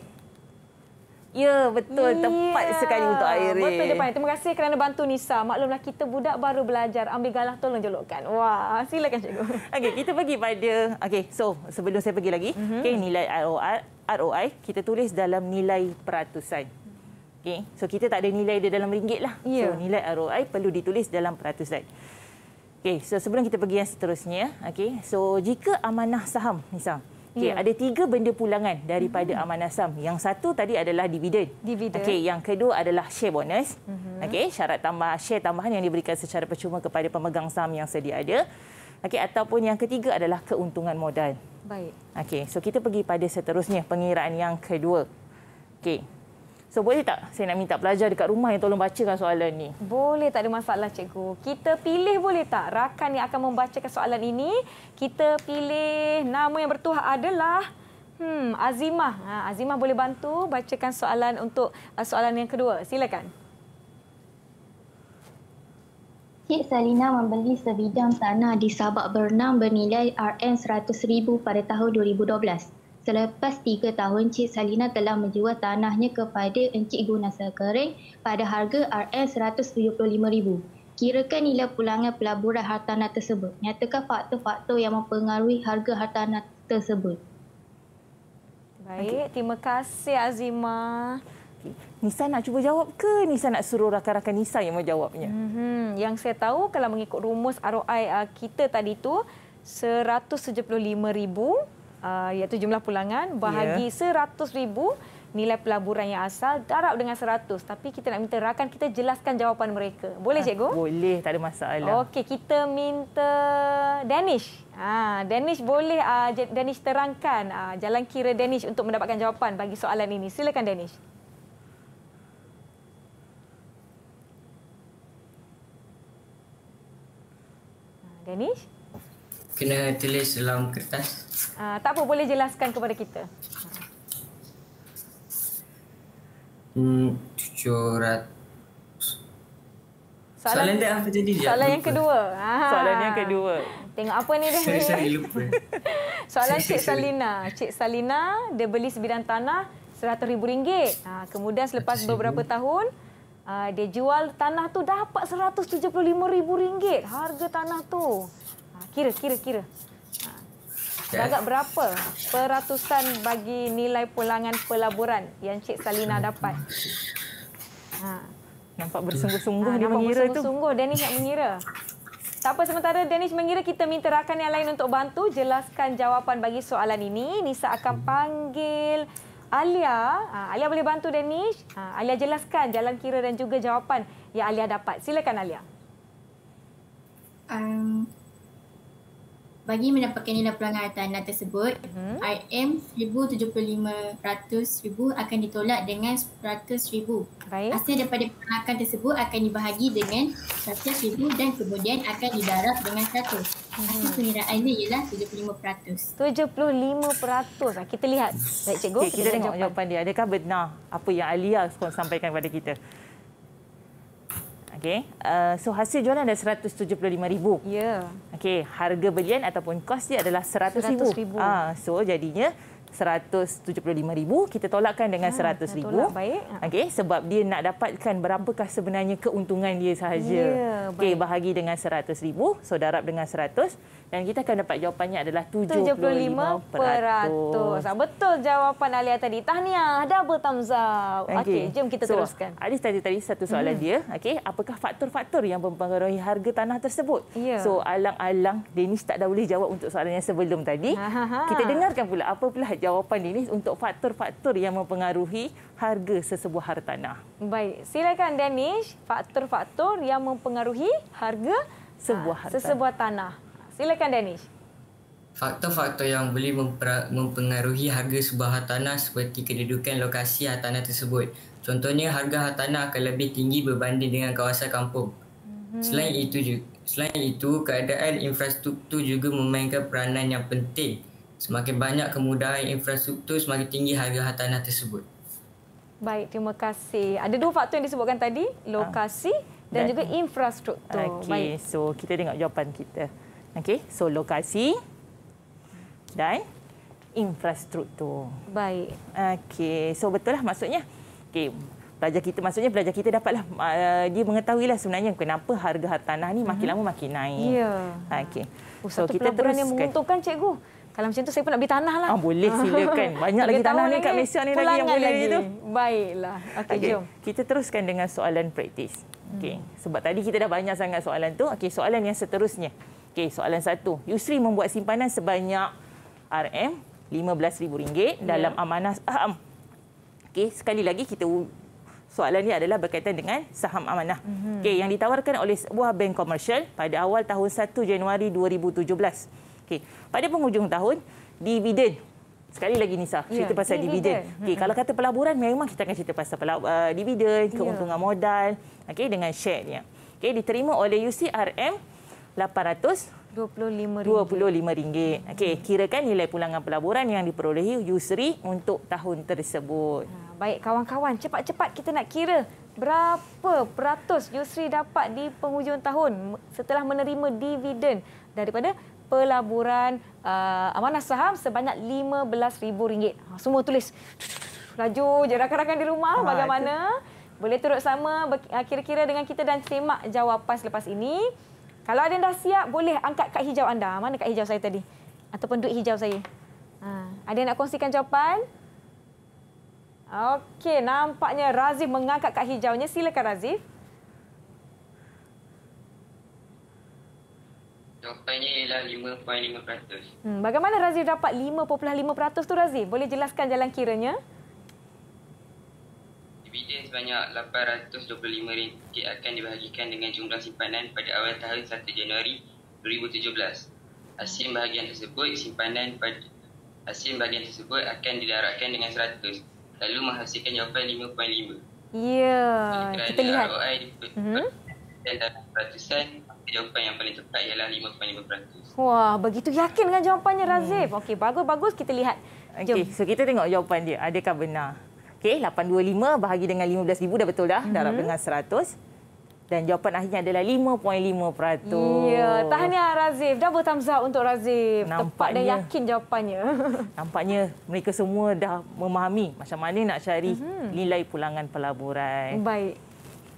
Ya, betul. Yeah. Tepat ya, sekali untuk Airin. Betul depan. Terima kasih kerana bantu Nisa. Maklumlah kita budak baru belajar. Ambil galah tolong jolokkan. Wah, silakan cikgu. Okey, kita pergi pada... Okey, so sebelum saya pergi lagi. Mm -hmm. Okey, nilai ROI, ROI kita tulis dalam nilai peratusan. Okey, so kita tak ada nilai dia dalam ringgit lah. Yeah. So, ya. nilai ROI perlu ditulis dalam peratusan. Okey, so sebelum kita pergi yang seterusnya. Okey, so jika amanah saham, Nisa. Okey, yeah. Hmm. ada tiga benda pulangan daripada mm-hmm. amanah saham. Yang satu tadi adalah dividen. dividen. Okey, yang kedua adalah share bonus. Mm-hmm. Okey, syarat tambah share tambahan yang diberikan secara percuma kepada pemegang saham yang sedia ada. Okey, ataupun yang ketiga adalah keuntungan modal. Baik. Okey, so kita pergi pada seterusnya pengiraan yang kedua. Okey. So boleh tak saya nak minta pelajar dekat rumah yang tolong bacakan soalan ni? Boleh tak ada masalah cikgu. Kita pilih boleh tak rakan yang akan membacakan soalan ini? Kita pilih nama yang bertuah adalah hmm, Azimah. Ha, Azimah boleh bantu bacakan soalan untuk uh, soalan yang kedua. Silakan. Cik Salina membeli sebidang tanah di Sabak Bernam bernilai RM100,000 pada tahun 2012 selepas tiga tahun Cik Salina telah menjual tanahnya kepada Encik Guna Sekering pada harga RM175,000. Kirakan nilai pulangan pelaburan hartanah tersebut. Nyatakan faktor-faktor yang mempengaruhi harga hartanah tersebut. Baik, terima kasih Azima. Nisa nak cuba jawab ke Nisa nak suruh rakan-rakan Nisa yang menjawabnya? Mm-hmm. Yang saya tahu kalau mengikut rumus ROI uh, kita tadi tu 175,000 ribu uh, iaitu jumlah pulangan bahagi yeah. Ya. ribu nilai pelaburan yang asal darab dengan 100 tapi kita nak minta rakan kita jelaskan jawapan mereka. Boleh ah, cikgu? Boleh, tak ada masalah. Okey, kita minta Danish. Ha, Danish boleh uh, Danish terangkan uh, jalan kira Danish untuk mendapatkan jawapan bagi soalan ini. Silakan Danish. Danish? Kena tulis dalam kertas. Uh, tak apa, boleh jelaskan kepada kita. Hmm, curat. Soalan, soalan dia apa jadi dia? Soalan yang kedua. Ha. Soalan yang kedua. Tengok apa ni dah ni. Saya lupa. soalan Cik Salina. Cik Salina, dia beli sebidang tanah RM100,000. Uh, ah, kemudian selepas beberapa tahun, uh, dia jual tanah tu dapat RM175,000 harga tanah tu. Kira, kira, kira. Sangat berapa peratusan bagi nilai pulangan pelaburan yang Cik Salina dapat? Ha. Nampak bersungguh-sungguh dia mengira bersungguh-sungguh. itu. Danish nak mengira. Tak apa, sementara Danish mengira kita minta rakan yang lain untuk bantu jelaskan jawapan bagi soalan ini. Nisa akan panggil Alia. Ha, Alia boleh bantu Danish. Ha, Alia jelaskan jalan kira dan juga jawapan yang Alia dapat. Silakan Alia. Um, bagi mendapatkan nilai pulangan hartana tersebut mhm. RM1,075,000 uh akan ditolak dengan RM100,000 hasil daripada pelanggan tersebut akan dibahagi dengan RM100,000 dan kemudian akan didarab dengan RM100,000 mhm. uh-huh. hasil peniraan dia ialah 75% 75% ah, kita lihat baik cikgu okay, kita, kita tengok jawapan dia adakah benar apa yang Alia sampaikan kepada kita Okey. Uh, so hasil jualan ada 175,000. Ya. Yeah. Okey, harga belian ataupun kos dia adalah 100,000. 100,000. Ah, so jadinya 175000 kita tolakkan dengan 100000 ha, okay sebab dia nak dapatkan berapakah sebenarnya keuntungan dia sahaja ya, okey bahagi dengan 100000 so darab dengan 100 dan kita akan dapat jawapannya adalah 75%. 75 peratus. Betul jawapan Alia tadi. Tahniah, double thumbs up. Okey, okay, jom kita so, teruskan. Alis tadi tadi satu soalan hmm. dia. okay apakah faktor-faktor yang mempengaruhi harga tanah tersebut? Yeah. So, alang-alang Denis tak dah boleh jawab untuk soalan yang sebelum tadi. Aha. Ha, ha. Kita dengarkan pula apa pula jawapan ini untuk faktor-faktor yang mempengaruhi harga sesebuah hartanah. Baik, silakan Danish, faktor-faktor yang mempengaruhi harga sebuah hartanah. sesebuah tanah. Silakan Danish. Faktor-faktor yang boleh mempengaruhi harga sebuah hartanah seperti kedudukan lokasi hartanah tersebut. Contohnya harga hartanah akan lebih tinggi berbanding dengan kawasan kampung. Mhm. Selain itu juga, selain itu keadaan infrastruktur juga memainkan peranan yang penting. Semakin banyak kemudahan infrastruktur, semakin tinggi harga hartanah tersebut. Baik, terima kasih. Ada dua faktor yang disebutkan tadi, lokasi ah, dan, dan juga infrastruktur. Okey, so kita tengok jawapan kita. Okey, so lokasi dan infrastruktur. Baik. Okey, so betul lah maksudnya. Okey, pelajar kita maksudnya pelajar kita dapatlah uh, dia mengetahui lah sebenarnya kenapa harga hartanah ni makin hmm lama makin naik. Ya. Yeah. Okey. Oh, so kita terus Satu yang menguntungkan cikgu. Kalau macam tu saya pun nak beli tanah lah. Ah, boleh ah. silakan. Banyak lagi tanah ni lah kat Malaysia ni lagi yang boleh lagi. gitu. Baiklah. Okey, okay. jom. Kita teruskan dengan soalan praktis. Hmm. Okey. Sebab tadi kita dah banyak sangat soalan tu. Okey, soalan yang seterusnya. Okey, soalan satu. Yusri membuat simpanan sebanyak RM15,000 yeah. dalam amanah saham. Okey, sekali lagi kita Soalan ini adalah berkaitan dengan saham amanah. Mm-hmm. Okey, yang ditawarkan oleh sebuah bank komersial pada awal tahun 1 Januari 2017. Okey. Pada penghujung tahun, dividen Sekali lagi Nisa, ya, cerita yeah. pasal yeah, dividen. Yeah. Okay, kalau kata pelaburan, memang kita akan cerita pasal uh, dividen, ya. keuntungan yeah. modal okay, dengan share-nya. Okay, diterima oleh UCRM RM825. RM25. Okay, kirakan nilai pulangan pelaburan yang diperolehi USRI untuk tahun tersebut. Ha, baik, kawan-kawan, cepat-cepat kita nak kira berapa peratus USRI dapat di penghujung tahun setelah menerima dividen daripada pelaburan uh, amanah saham sebanyak RM15,000. Ha, semua tulis. Laju je rakan-rakan di rumah lah ha, bagaimana. Itu. Boleh turut sama uh, kira-kira dengan kita dan semak jawapan selepas ini. Kalau ada yang dah siap, boleh angkat kad hijau anda. Mana kad hijau saya tadi? Ataupun duit hijau saya. Ha. Ada yang nak kongsikan jawapan? Okey, nampaknya Razif mengangkat kad hijaunya. Silakan Razif. Jawapannya ialah 5.5%. Hmm, bagaimana Razif dapat 5.5% tu Razif? Boleh jelaskan jalan kiranya? Dividen sebanyak RM825 akan dibahagikan dengan jumlah simpanan pada awal tahun 1 Januari 2017. Hasil bahagian tersebut simpanan pada hasil bahagian tersebut akan didarakkan dengan 100. Lalu menghasilkan jawapan 5.5. Ya, kita lihat. mm-hmm dan dalam peratusan jawapan yang paling tepat ialah 5.5%. Wah, begitu yakin kan jawapannya Razif? Hmm. Okey, bagus-bagus kita lihat. Okey, so kita tengok jawapan dia. Adakah benar? Okey, 825 bahagi dengan 15,000 dah betul dah. Darab mhm. dengan 100. Dan jawapan akhirnya adalah 5.5 peratus. Ya, tahniah Razif. Double thumbs up untuk Razif. Tepat dan yakin jawapannya. Nampaknya mereka semua dah memahami macam mana nak cari mhm. nilai pulangan pelaburan. Baik.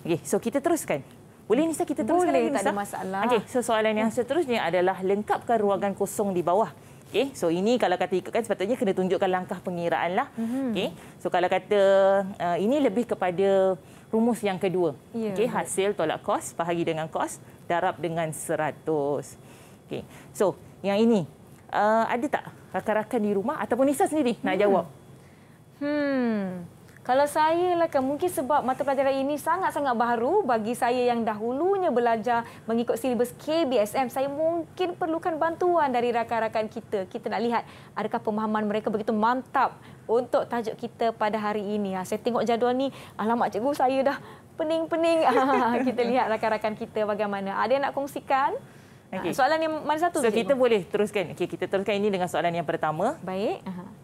Okey, so kita teruskan. Boleh Nisa kita teruskan Boleh, lagi Nisa? Boleh, tak ada masalah. Okey, so soalan yang hmm. seterusnya adalah lengkapkan ruangan kosong di bawah. Okey, so ini kalau kata ikutkan sepatutnya kena tunjukkan langkah pengiraan lah. Hmm. Okey, so kalau kata uh, ini lebih kepada rumus yang kedua. Yeah. Okey, hasil tolak kos, bahagi dengan kos, darab dengan seratus. Okey, so yang ini uh, ada tak rakan-rakan di rumah ataupun Nisa sendiri nak hmm. jawab? Hmm, kalau saya lah kan, mungkin sebab mata pelajaran ini sangat-sangat baru bagi saya yang dahulunya belajar mengikut silibus KBSM, saya mungkin perlukan bantuan dari rakan-rakan kita. Kita nak lihat adakah pemahaman mereka begitu mantap untuk tajuk kita pada hari ini. Ha, saya tengok jadual ni, alamak cikgu saya dah pening-pening. Ha, kita lihat rakan-rakan kita bagaimana. Ada yang nak kongsikan? Okay. Ha, soalan yang mana satu? So, kita boleh teruskan. Okay, kita teruskan ini dengan soalan yang pertama. Baik. Aha.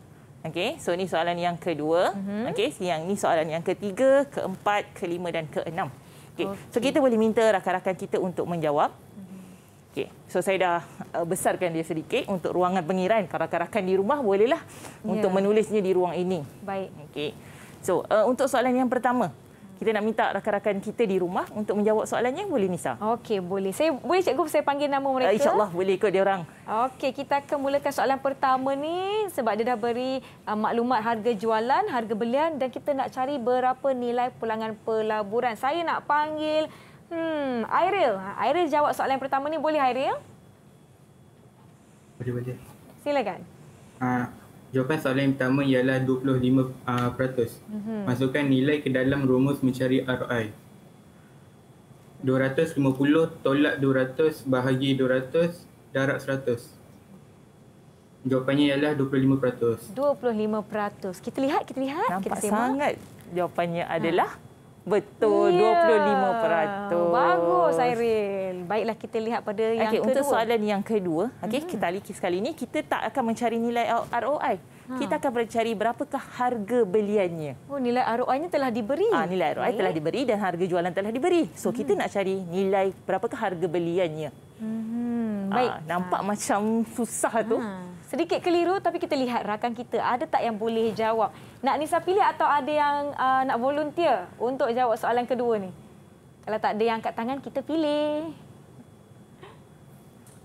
Okey, so ni soalan yang kedua. Mm-hmm. Okey, yang ni soalan yang ketiga, keempat, kelima dan keenam. Okey. Okay. So kita boleh minta rakan-rakan kita untuk menjawab. Okey. So saya dah uh, besarkan dia sedikit untuk ruangan pengiraan. Para rakan-rakan di rumah bolehlah yeah. untuk ya. menulisnya di ruang ini. Baik. Okey. So, uh, untuk soalan yang pertama, kita nak minta rakan-rakan kita di rumah untuk menjawab soalannya boleh Nisa? Okey, boleh. Saya boleh cikgu saya panggil nama mereka. Uh, InsyaAllah boleh ikut dia orang. Okey, kita akan mulakan soalan pertama ni sebab dia dah beri uh, maklumat harga jualan, harga belian dan kita nak cari berapa nilai pulangan pelaburan. Saya nak panggil hmm Airil. Airil jawab soalan pertama ni boleh Airil? Boleh, boleh. Silakan. Uh, Jawapan soalan yang pertama ialah 25%. Uh, ah, peratus. Mm-hmm. Masukkan nilai ke dalam rumus mencari ROI. 250 tolak 200 bahagi 200 darab 100. Jawapannya ialah 25%. 25%. Kita lihat, kita lihat. Nampak kita sangat jawapannya adalah... Betul, yeah. 25%. Bagus, Airil. Baiklah kita lihat pada yang okay, kedua. Untuk soalan yang kedua, okay, mm -hmm. kita lihat sekali ini, kita tak akan mencari nilai ROI. Ha. Kita akan mencari berapakah harga beliannya. Oh, nilai ROI-nya telah diberi. Ah, nilai ROI okay. telah diberi dan harga jualan telah diberi. So mm -hmm. Kita nak cari nilai berapakah harga beliannya. Mm -hmm. Ah, baik. Ah, nampak ha. macam susah ha. tu. Sedikit keliru tapi kita lihat rakan kita ada tak yang boleh jawab. Nak Nisa pilih atau ada yang uh, nak volunteer untuk jawab soalan kedua ni? Kalau tak ada yang angkat tangan, kita pilih.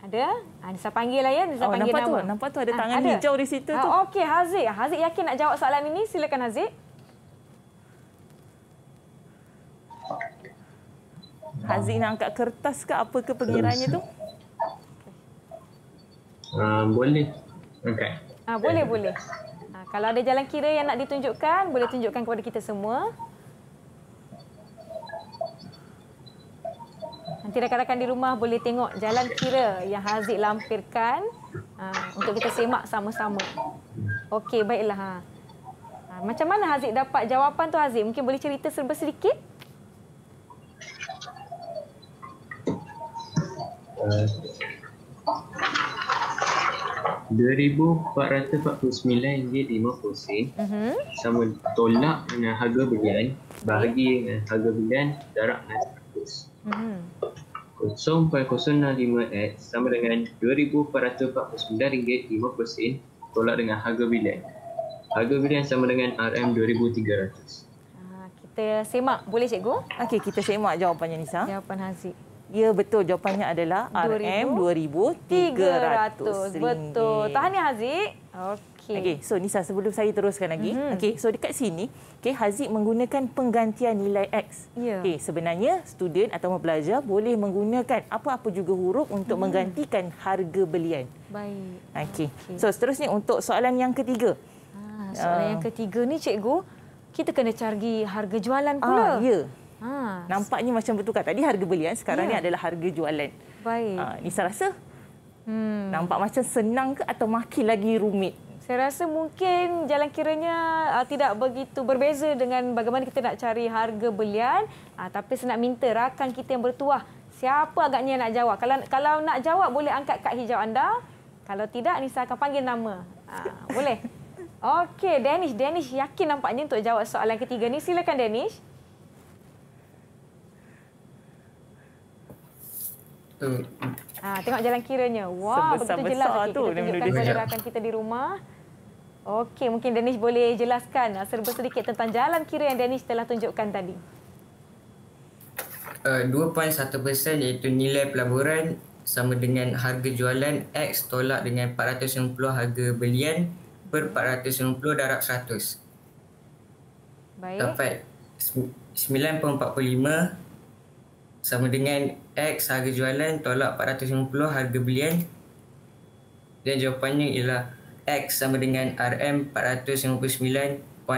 Ada? Ha, Nisa panggil lah ya. Nisa oh, panggil nampak nama. Tu, nampak tu ada ah, tangan ada. hijau di situ ha, tu. Ah, okey, Haziq. Haziq yakin nak jawab soalan ini? Silakan Haziq. Haziq nak angkat kertas ke apa ke pengiranya tu? Uh, boleh. Okay. Ah, boleh, boleh. Kalau ada jalan kira yang nak ditunjukkan, boleh tunjukkan kepada kita semua. Nanti rakan-rakan di rumah boleh tengok jalan kira yang Haziq lampirkan ha, untuk kita semak sama-sama. Okey, baiklah. Ha. Ha, macam mana Haziq dapat jawapan tu Haziq? Mungkin boleh cerita serba sedikit? Uh. RM2,449 dia RM50 uh-huh. sama tolak dengan harga belian bahagi dengan harga belian darab dengan RM100 mhm. 0.065X sama dengan RM2,449.50 tolak dengan harga bilion. Harga bilion sama dengan RM2,300. Ah, kita semak boleh cikgu? Okey, kita semak jawapannya Nisa. Jawapan Haziq. Ya betul jawapannya adalah RM2300. Betul. Tahniah Haziq. Okey. Okey, so Nisa sebelum saya teruskan lagi. Mm -hmm. Okey, so dekat sini, okey Haziq menggunakan penggantian nilai X. Yeah. Okey, sebenarnya student atau pelajar boleh menggunakan apa-apa juga huruf untuk mm. menggantikan harga belian. Baik. Okey. Okay. So seterusnya untuk soalan yang ketiga. Ha, soalan uh, yang ah. ketiga ni cikgu, kita kena cari harga jualan pula. Ah, ya. Ha. Ah, nampaknya macam betul bertukar. Tadi harga belian, eh, sekarang ya. ni adalah harga jualan. Baik. Ha, Nisa rasa? Hmm. Nampak macam senang ke atau makin lagi rumit? Saya rasa mungkin jalan kiranya uh, tidak begitu berbeza dengan bagaimana kita nak cari harga belian. Uh, tapi saya nak minta rakan kita yang bertuah, siapa agaknya yang nak jawab? Kalau kalau nak jawab, boleh angkat kad hijau anda. Kalau tidak, Nisa akan panggil nama. Uh, boleh? Okey, Danish. Danish yakin nampaknya untuk jawab soalan ketiga ni. Silakan, Danish. Danish. Ha, tengok jalan kiranya. Wah, wow, betul jelas. Okay, tu kita tunjukkan pergerakan kita di rumah. Okey, mungkin Danish boleh jelaskan ah, serba sedikit tentang jalan kira yang Danish telah tunjukkan tadi. Uh, eh, 2.1% iaitu nilai pelaburan sama dengan harga jualan X tolak dengan 490 harga belian per 490 darab 100. Baik. Dapat 9.45 sama dengan X harga jualan tolak 450 harga belian dan jawapannya ialah X sama dengan RM 459.45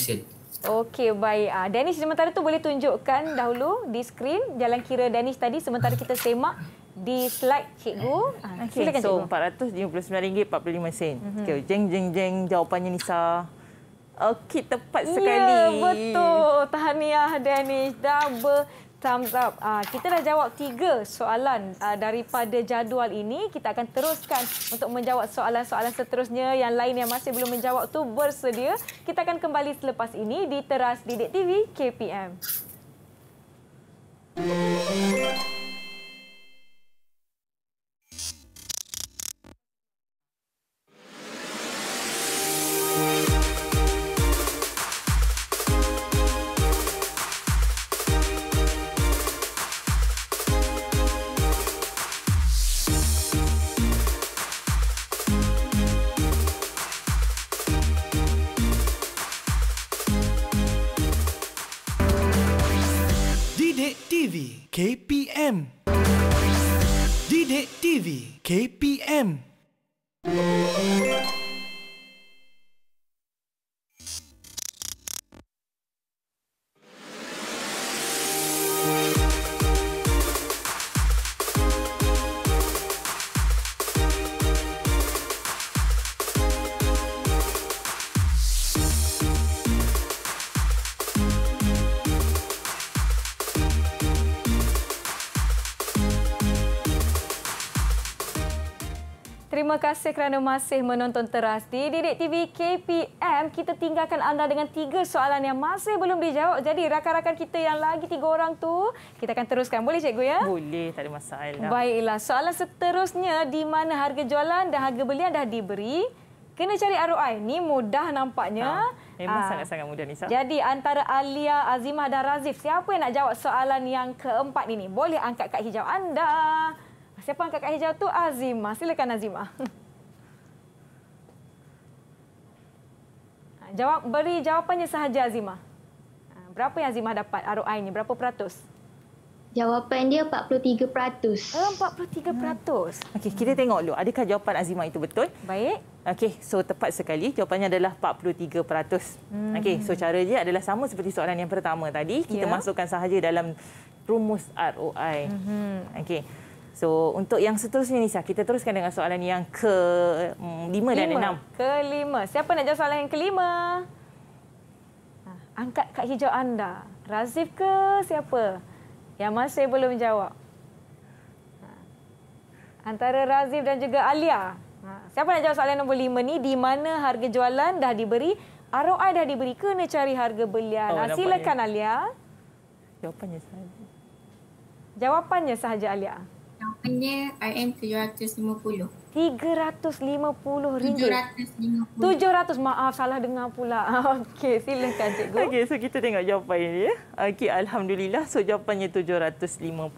sen. Okey, baik. Ah, Danish sementara tu boleh tunjukkan dahulu di skrin jalan kira Danish tadi sementara kita semak di slide cikgu. Ah, okay, Silakan so, cikgu. So, RM459.45. Okay, jeng, jeng, jeng. Jawapannya Nisa. Okey, tepat ya, sekali. Ya, betul. Tahniah Danish. Double thumbs up. Uh, kita dah jawab tiga soalan ah, daripada jadual ini. Kita akan teruskan untuk menjawab soalan-soalan seterusnya. Yang lain yang masih belum menjawab tu bersedia. Kita akan kembali selepas ini di Teras Didik TV KPM. terima kasih kerana masih menonton teras di Didik TV KPM. Kita tinggalkan anda dengan tiga soalan yang masih belum dijawab. Jadi rakan-rakan kita yang lagi tiga orang tu, kita akan teruskan. Boleh cikgu ya? Boleh, tak ada masalah. Baiklah, soalan seterusnya di mana harga jualan dan harga belian dah diberi. Kena cari ROI. ini mudah nampaknya. Ha, memang ah. sangat-sangat mudah, Nisa. Jadi, antara Alia, Azimah dan Razif, siapa yang nak jawab soalan yang keempat ini? Boleh angkat kad hijau Anda. Siapa angkat kad hijau tu? Azima? Silakan Azima. Ha, jawab beri jawapannya sahaja Azima. Ha, berapa yang Azimah dapat ROI ni? Berapa peratus? Jawapan dia 43%. 43%. Hmm. Okey, kita tengok dulu adakah jawapan Azima itu betul? Baik. Okey, so tepat sekali. Jawapannya adalah 43%. Hmm. Okey, so cara dia adalah sama seperti soalan yang pertama tadi. Kita ya. masukkan sahaja dalam rumus ROI. Hmm. Okey. So untuk yang seterusnya Nisa, kita teruskan dengan soalan yang ke hmm, lima, lima dan enam. Kelima. Siapa nak jawab soalan yang kelima? Ha, angkat kad hijau anda. Razif ke siapa? Yang masih belum jawab. Ha. Antara Razif dan juga Alia. Ha, siapa nak jawab soalan nombor lima ni? Di mana harga jualan dah diberi? ROI dah diberi. Kena cari harga belian. Oh, ah, Silakan Alia. Jawapannya sahaja. Jawapannya sahaja Alia namanya RM750. RM750. RM750. 700. Maaf salah dengar pula. Okey, silakan cikgu. Okey, so kita tengok jawapan ini ya. Okey, alhamdulillah so jawapannya 750. Hmm.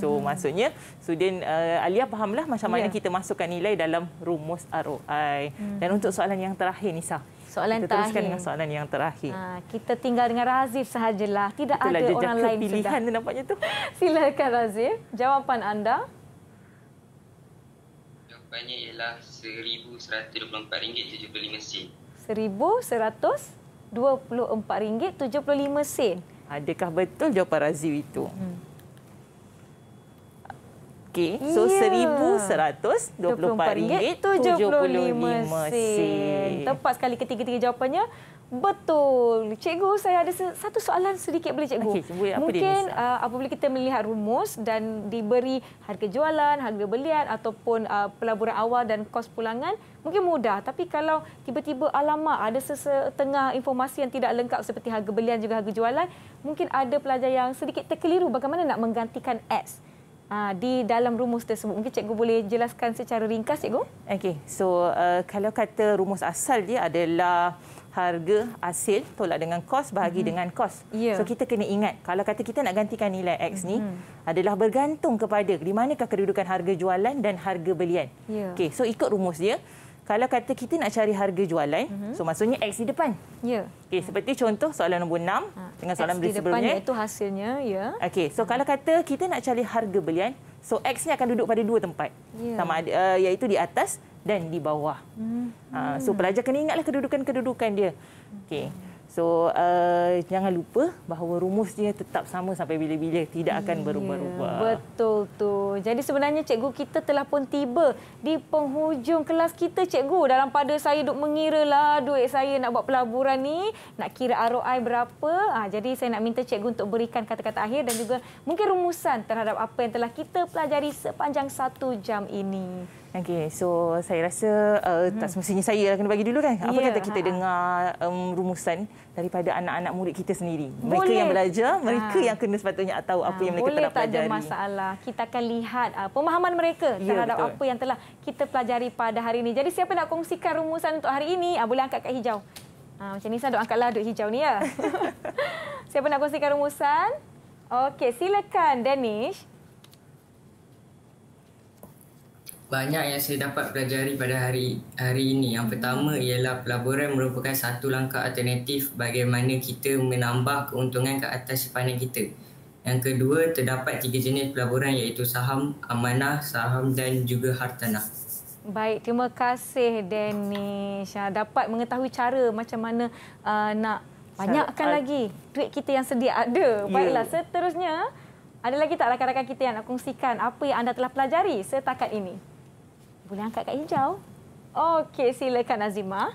So maksudnya student uh, Alia fahamlah macam yeah. kita masukkan nilai dalam rumus ROI. Hmm. Dan untuk soalan yang terakhir Nisa. Yeah soalan kita teruskan dengan soalan yang terakhir. Ha, kita tinggal dengan Razif sahajalah. Tidak Itulah ada orang lain pilihan sudah. pilihan nampaknya tu. Silakan Razif, jawapan anda. Jawapannya ialah RM1,124.75. RM1,124.75. Adakah betul jawapan Razif itu? Hmm. Okey, so ya. RM1,124.75. Tepat sekali ketiga-tiga jawapannya. Betul. Cikgu, saya ada satu soalan sedikit boleh, Cikgu. Okay, cikgu Mungkin dia uh, apabila kita melihat rumus dan diberi harga jualan, harga belian ataupun uh, pelaburan awal dan kos pulangan, mungkin mudah. Tapi kalau tiba-tiba alamak ada setengah informasi yang tidak lengkap seperti harga belian juga harga jualan, mungkin ada pelajar yang sedikit terkeliru bagaimana nak menggantikan S uh, di dalam rumus tersebut? Mungkin cikgu boleh jelaskan secara ringkas, cikgu. Okey. So, uh, kalau kata rumus asal dia adalah harga hasil tolak dengan kos bahagi mm-hmm. dengan kos. Yeah. So kita kena ingat kalau kata kita nak gantikan nilai X mm-hmm. ni adalah bergantung kepada di manakah kedudukan harga jualan dan harga belian. Yeah. Okey, so ikut rumus dia kalau kata kita nak cari harga jualan, mm -hmm. so maksudnya X di depan. Ya. Okay, seperti contoh soalan nombor 6 ha, dengan soalan X beli di depan iaitu hasilnya. Ya. Okay, so ha. kalau kata kita nak cari harga belian, so X ni akan duduk pada dua tempat. Ya. Sama ada, uh, iaitu di atas dan di bawah. Mm -hmm. uh, so pelajar kena ingatlah kedudukan-kedudukan dia. Okay. Mm -hmm. So uh, jangan lupa bahawa rumus dia tetap sama sampai bila-bila tidak akan berubah-ubah. Betul tu. Jadi sebenarnya cikgu kita telah pun tiba di penghujung kelas kita cikgu. Dalam pada saya duk mengira lah duit saya nak buat pelaburan ni, nak kira ROI berapa. Ah ha, jadi saya nak minta cikgu untuk berikan kata-kata akhir dan juga mungkin rumusan terhadap apa yang telah kita pelajari sepanjang satu jam ini. Okay, so saya rasa uh, hmm. tak semestinya saya lah kena bagi dulu kan. Apa yeah. kata kita ha, ha. dengar um, rumusan daripada anak-anak murid kita sendiri. Boleh. Mereka yang belajar, mereka ha. yang kena sepatutnya tahu apa ha, yang mereka Boleh telah pelajari. Boleh tak ada masalah. Kita akan lihat uh, pemahaman mereka ya, terhadap yeah, apa yang telah kita pelajari pada hari ini. Jadi siapa nak kongsikan rumusan untuk hari ini? Uh, boleh angkat kat hijau. Uh, macam ni saya duk angkatlah duk hijau ni ya. siapa nak kongsikan rumusan? Okey, silakan Danish. banyak yang saya dapat pelajari pada hari hari ini. Yang pertama ialah pelaburan merupakan satu langkah alternatif bagaimana kita menambah keuntungan ke atas sepanjang kita. Yang kedua, terdapat tiga jenis pelaburan iaitu saham, amanah, saham dan juga hartanah. Baik, terima kasih Danish. Dapat mengetahui cara macam mana uh, nak banyakkan lagi duit kita yang sedia ada. Ya. Baiklah, seterusnya ada lagi tak rakan-rakan kita yang nak kongsikan apa yang anda telah pelajari setakat ini? Boleh angkat kat hijau. Okey, silakan Azima.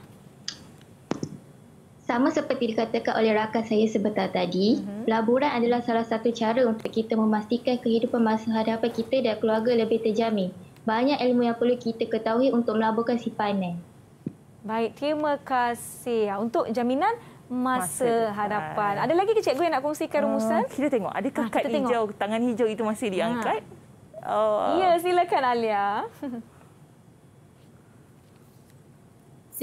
Sama seperti dikatakan oleh rakan saya sebentar tadi, uh-huh. pelaburan adalah salah satu cara untuk kita memastikan kehidupan masa hadapan kita dan keluarga lebih terjamin. Banyak ilmu yang perlu kita ketahui untuk melaburkan si panel. Baik, terima kasih. Ya, untuk jaminan, Masa, masa hadapan. Ada lagi ke cikgu yang nak kongsikan uh, rumusan? Uh, kita tengok. Adakah ha, ah, kad hijau, tengok. tangan hijau itu masih diangkat? Ha. Oh. Ya, silakan Alia.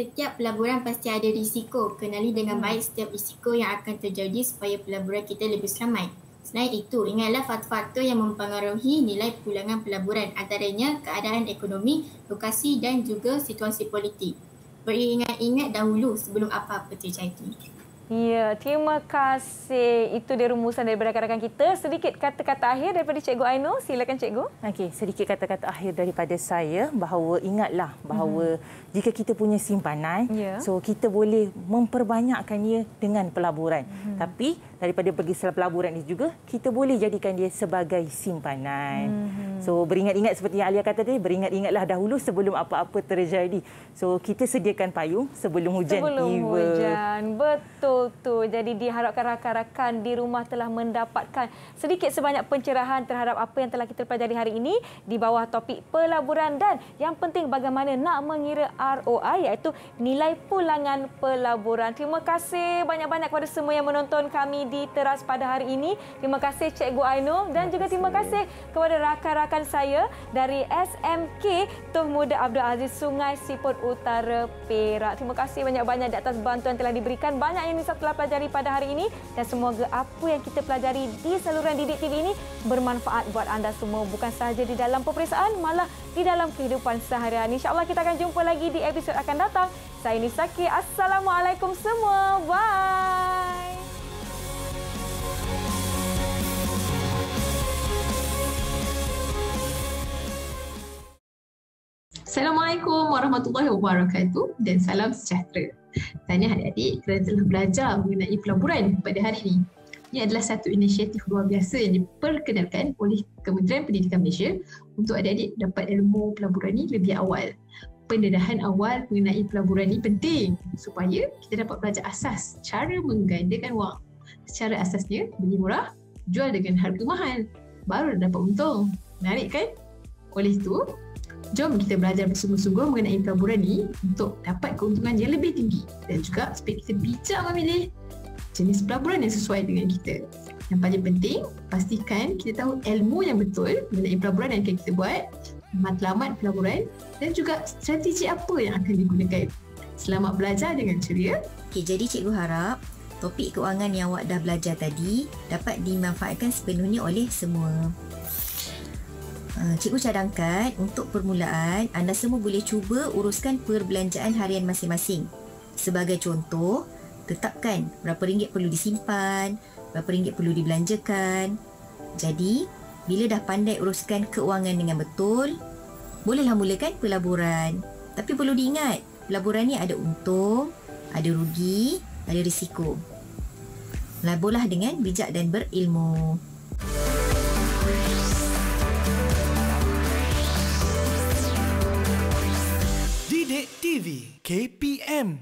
setiap pelaburan pasti ada risiko. Kenali dengan hmm. baik setiap risiko yang akan terjadi supaya pelaburan kita lebih selamat. Selain itu, ingatlah faktor-faktor yang mempengaruhi nilai pulangan pelaburan antaranya keadaan ekonomi, lokasi dan juga situasi politik. Beri ingat ingat dahulu sebelum apa-apa terjadi. Ya, terima kasih. Itu dia rumusan daripada rakan-rakan kita. Sedikit kata-kata akhir daripada Cikgu Ainul. Silakan Cikgu. Okey, sedikit kata-kata akhir daripada saya bahawa ingatlah bahawa hmm. jika kita punya simpanan, yeah. so kita boleh memperbanyakkannya dengan pelaburan. Hmm. Tapi daripada pergi selah pelaburan ini juga, kita boleh jadikan dia sebagai simpanan. Hmm. So beringat-ingat seperti yang Alia kata tadi, beringat-ingatlah dahulu sebelum apa-apa terjadi. So kita sediakan payung sebelum hujan Sebelum hujan, betul. Betul tu. Jadi diharapkan rakan-rakan di rumah telah mendapatkan sedikit sebanyak pencerahan terhadap apa yang telah kita pelajari hari ini di bawah topik pelaburan dan yang penting bagaimana nak mengira ROI iaitu nilai pulangan pelaburan. Terima kasih banyak-banyak kepada semua yang menonton kami di teras pada hari ini. Terima kasih Cikgu Ainul dan juga terima kasih kepada rakan-rakan saya dari SMK Tuh Muda Abdul Aziz Sungai Siput Utara Perak. Terima kasih banyak-banyak di atas bantuan telah diberikan. Banyak yang ini yang telah pelajari pada hari ini dan semoga apa yang kita pelajari di saluran Didik TV ini bermanfaat buat anda semua bukan sahaja di dalam peperiksaan malah di dalam kehidupan seharian. Allah kita akan jumpa lagi di episod akan datang. Saya Nisaki, Assalamualaikum semua. Bye. Assalamualaikum warahmatullahi wabarakatuh dan salam sejahtera. Tanya adik-adik kerana telah belajar mengenai pelaburan pada hari ini. Ini adalah satu inisiatif luar biasa yang diperkenalkan oleh Kementerian Pendidikan Malaysia untuk adik-adik dapat ilmu pelaburan ini lebih awal. Pendedahan awal mengenai pelaburan ini penting supaya kita dapat belajar asas cara menggandakan wang. Secara asasnya, beli murah, jual dengan harga mahal. Baru dapat untung. Menarik kan? Oleh itu, Jom kita belajar bersungguh-sungguh mengenai pelaburan ni untuk dapat keuntungan yang lebih tinggi dan juga supaya kita bijak memilih jenis pelaburan yang sesuai dengan kita. Yang paling penting, pastikan kita tahu ilmu yang betul mengenai pelaburan yang akan kita buat, matlamat pelaburan dan juga strategi apa yang akan digunakan. Selamat belajar dengan ceria. Okay, jadi cikgu harap topik keuangan yang awak dah belajar tadi dapat dimanfaatkan sepenuhnya oleh semua. Ah, cikgu cadangkan untuk permulaan anda semua boleh cuba uruskan perbelanjaan harian masing-masing. Sebagai contoh, tetapkan berapa ringgit perlu disimpan, berapa ringgit perlu dibelanjakan. Jadi, bila dah pandai uruskan keuangan dengan betul, bolehlah mulakan pelaburan. Tapi perlu diingat, pelaburan ni ada untung, ada rugi, ada risiko. Laburlah dengan bijak dan berilmu. Yeah. TV KPM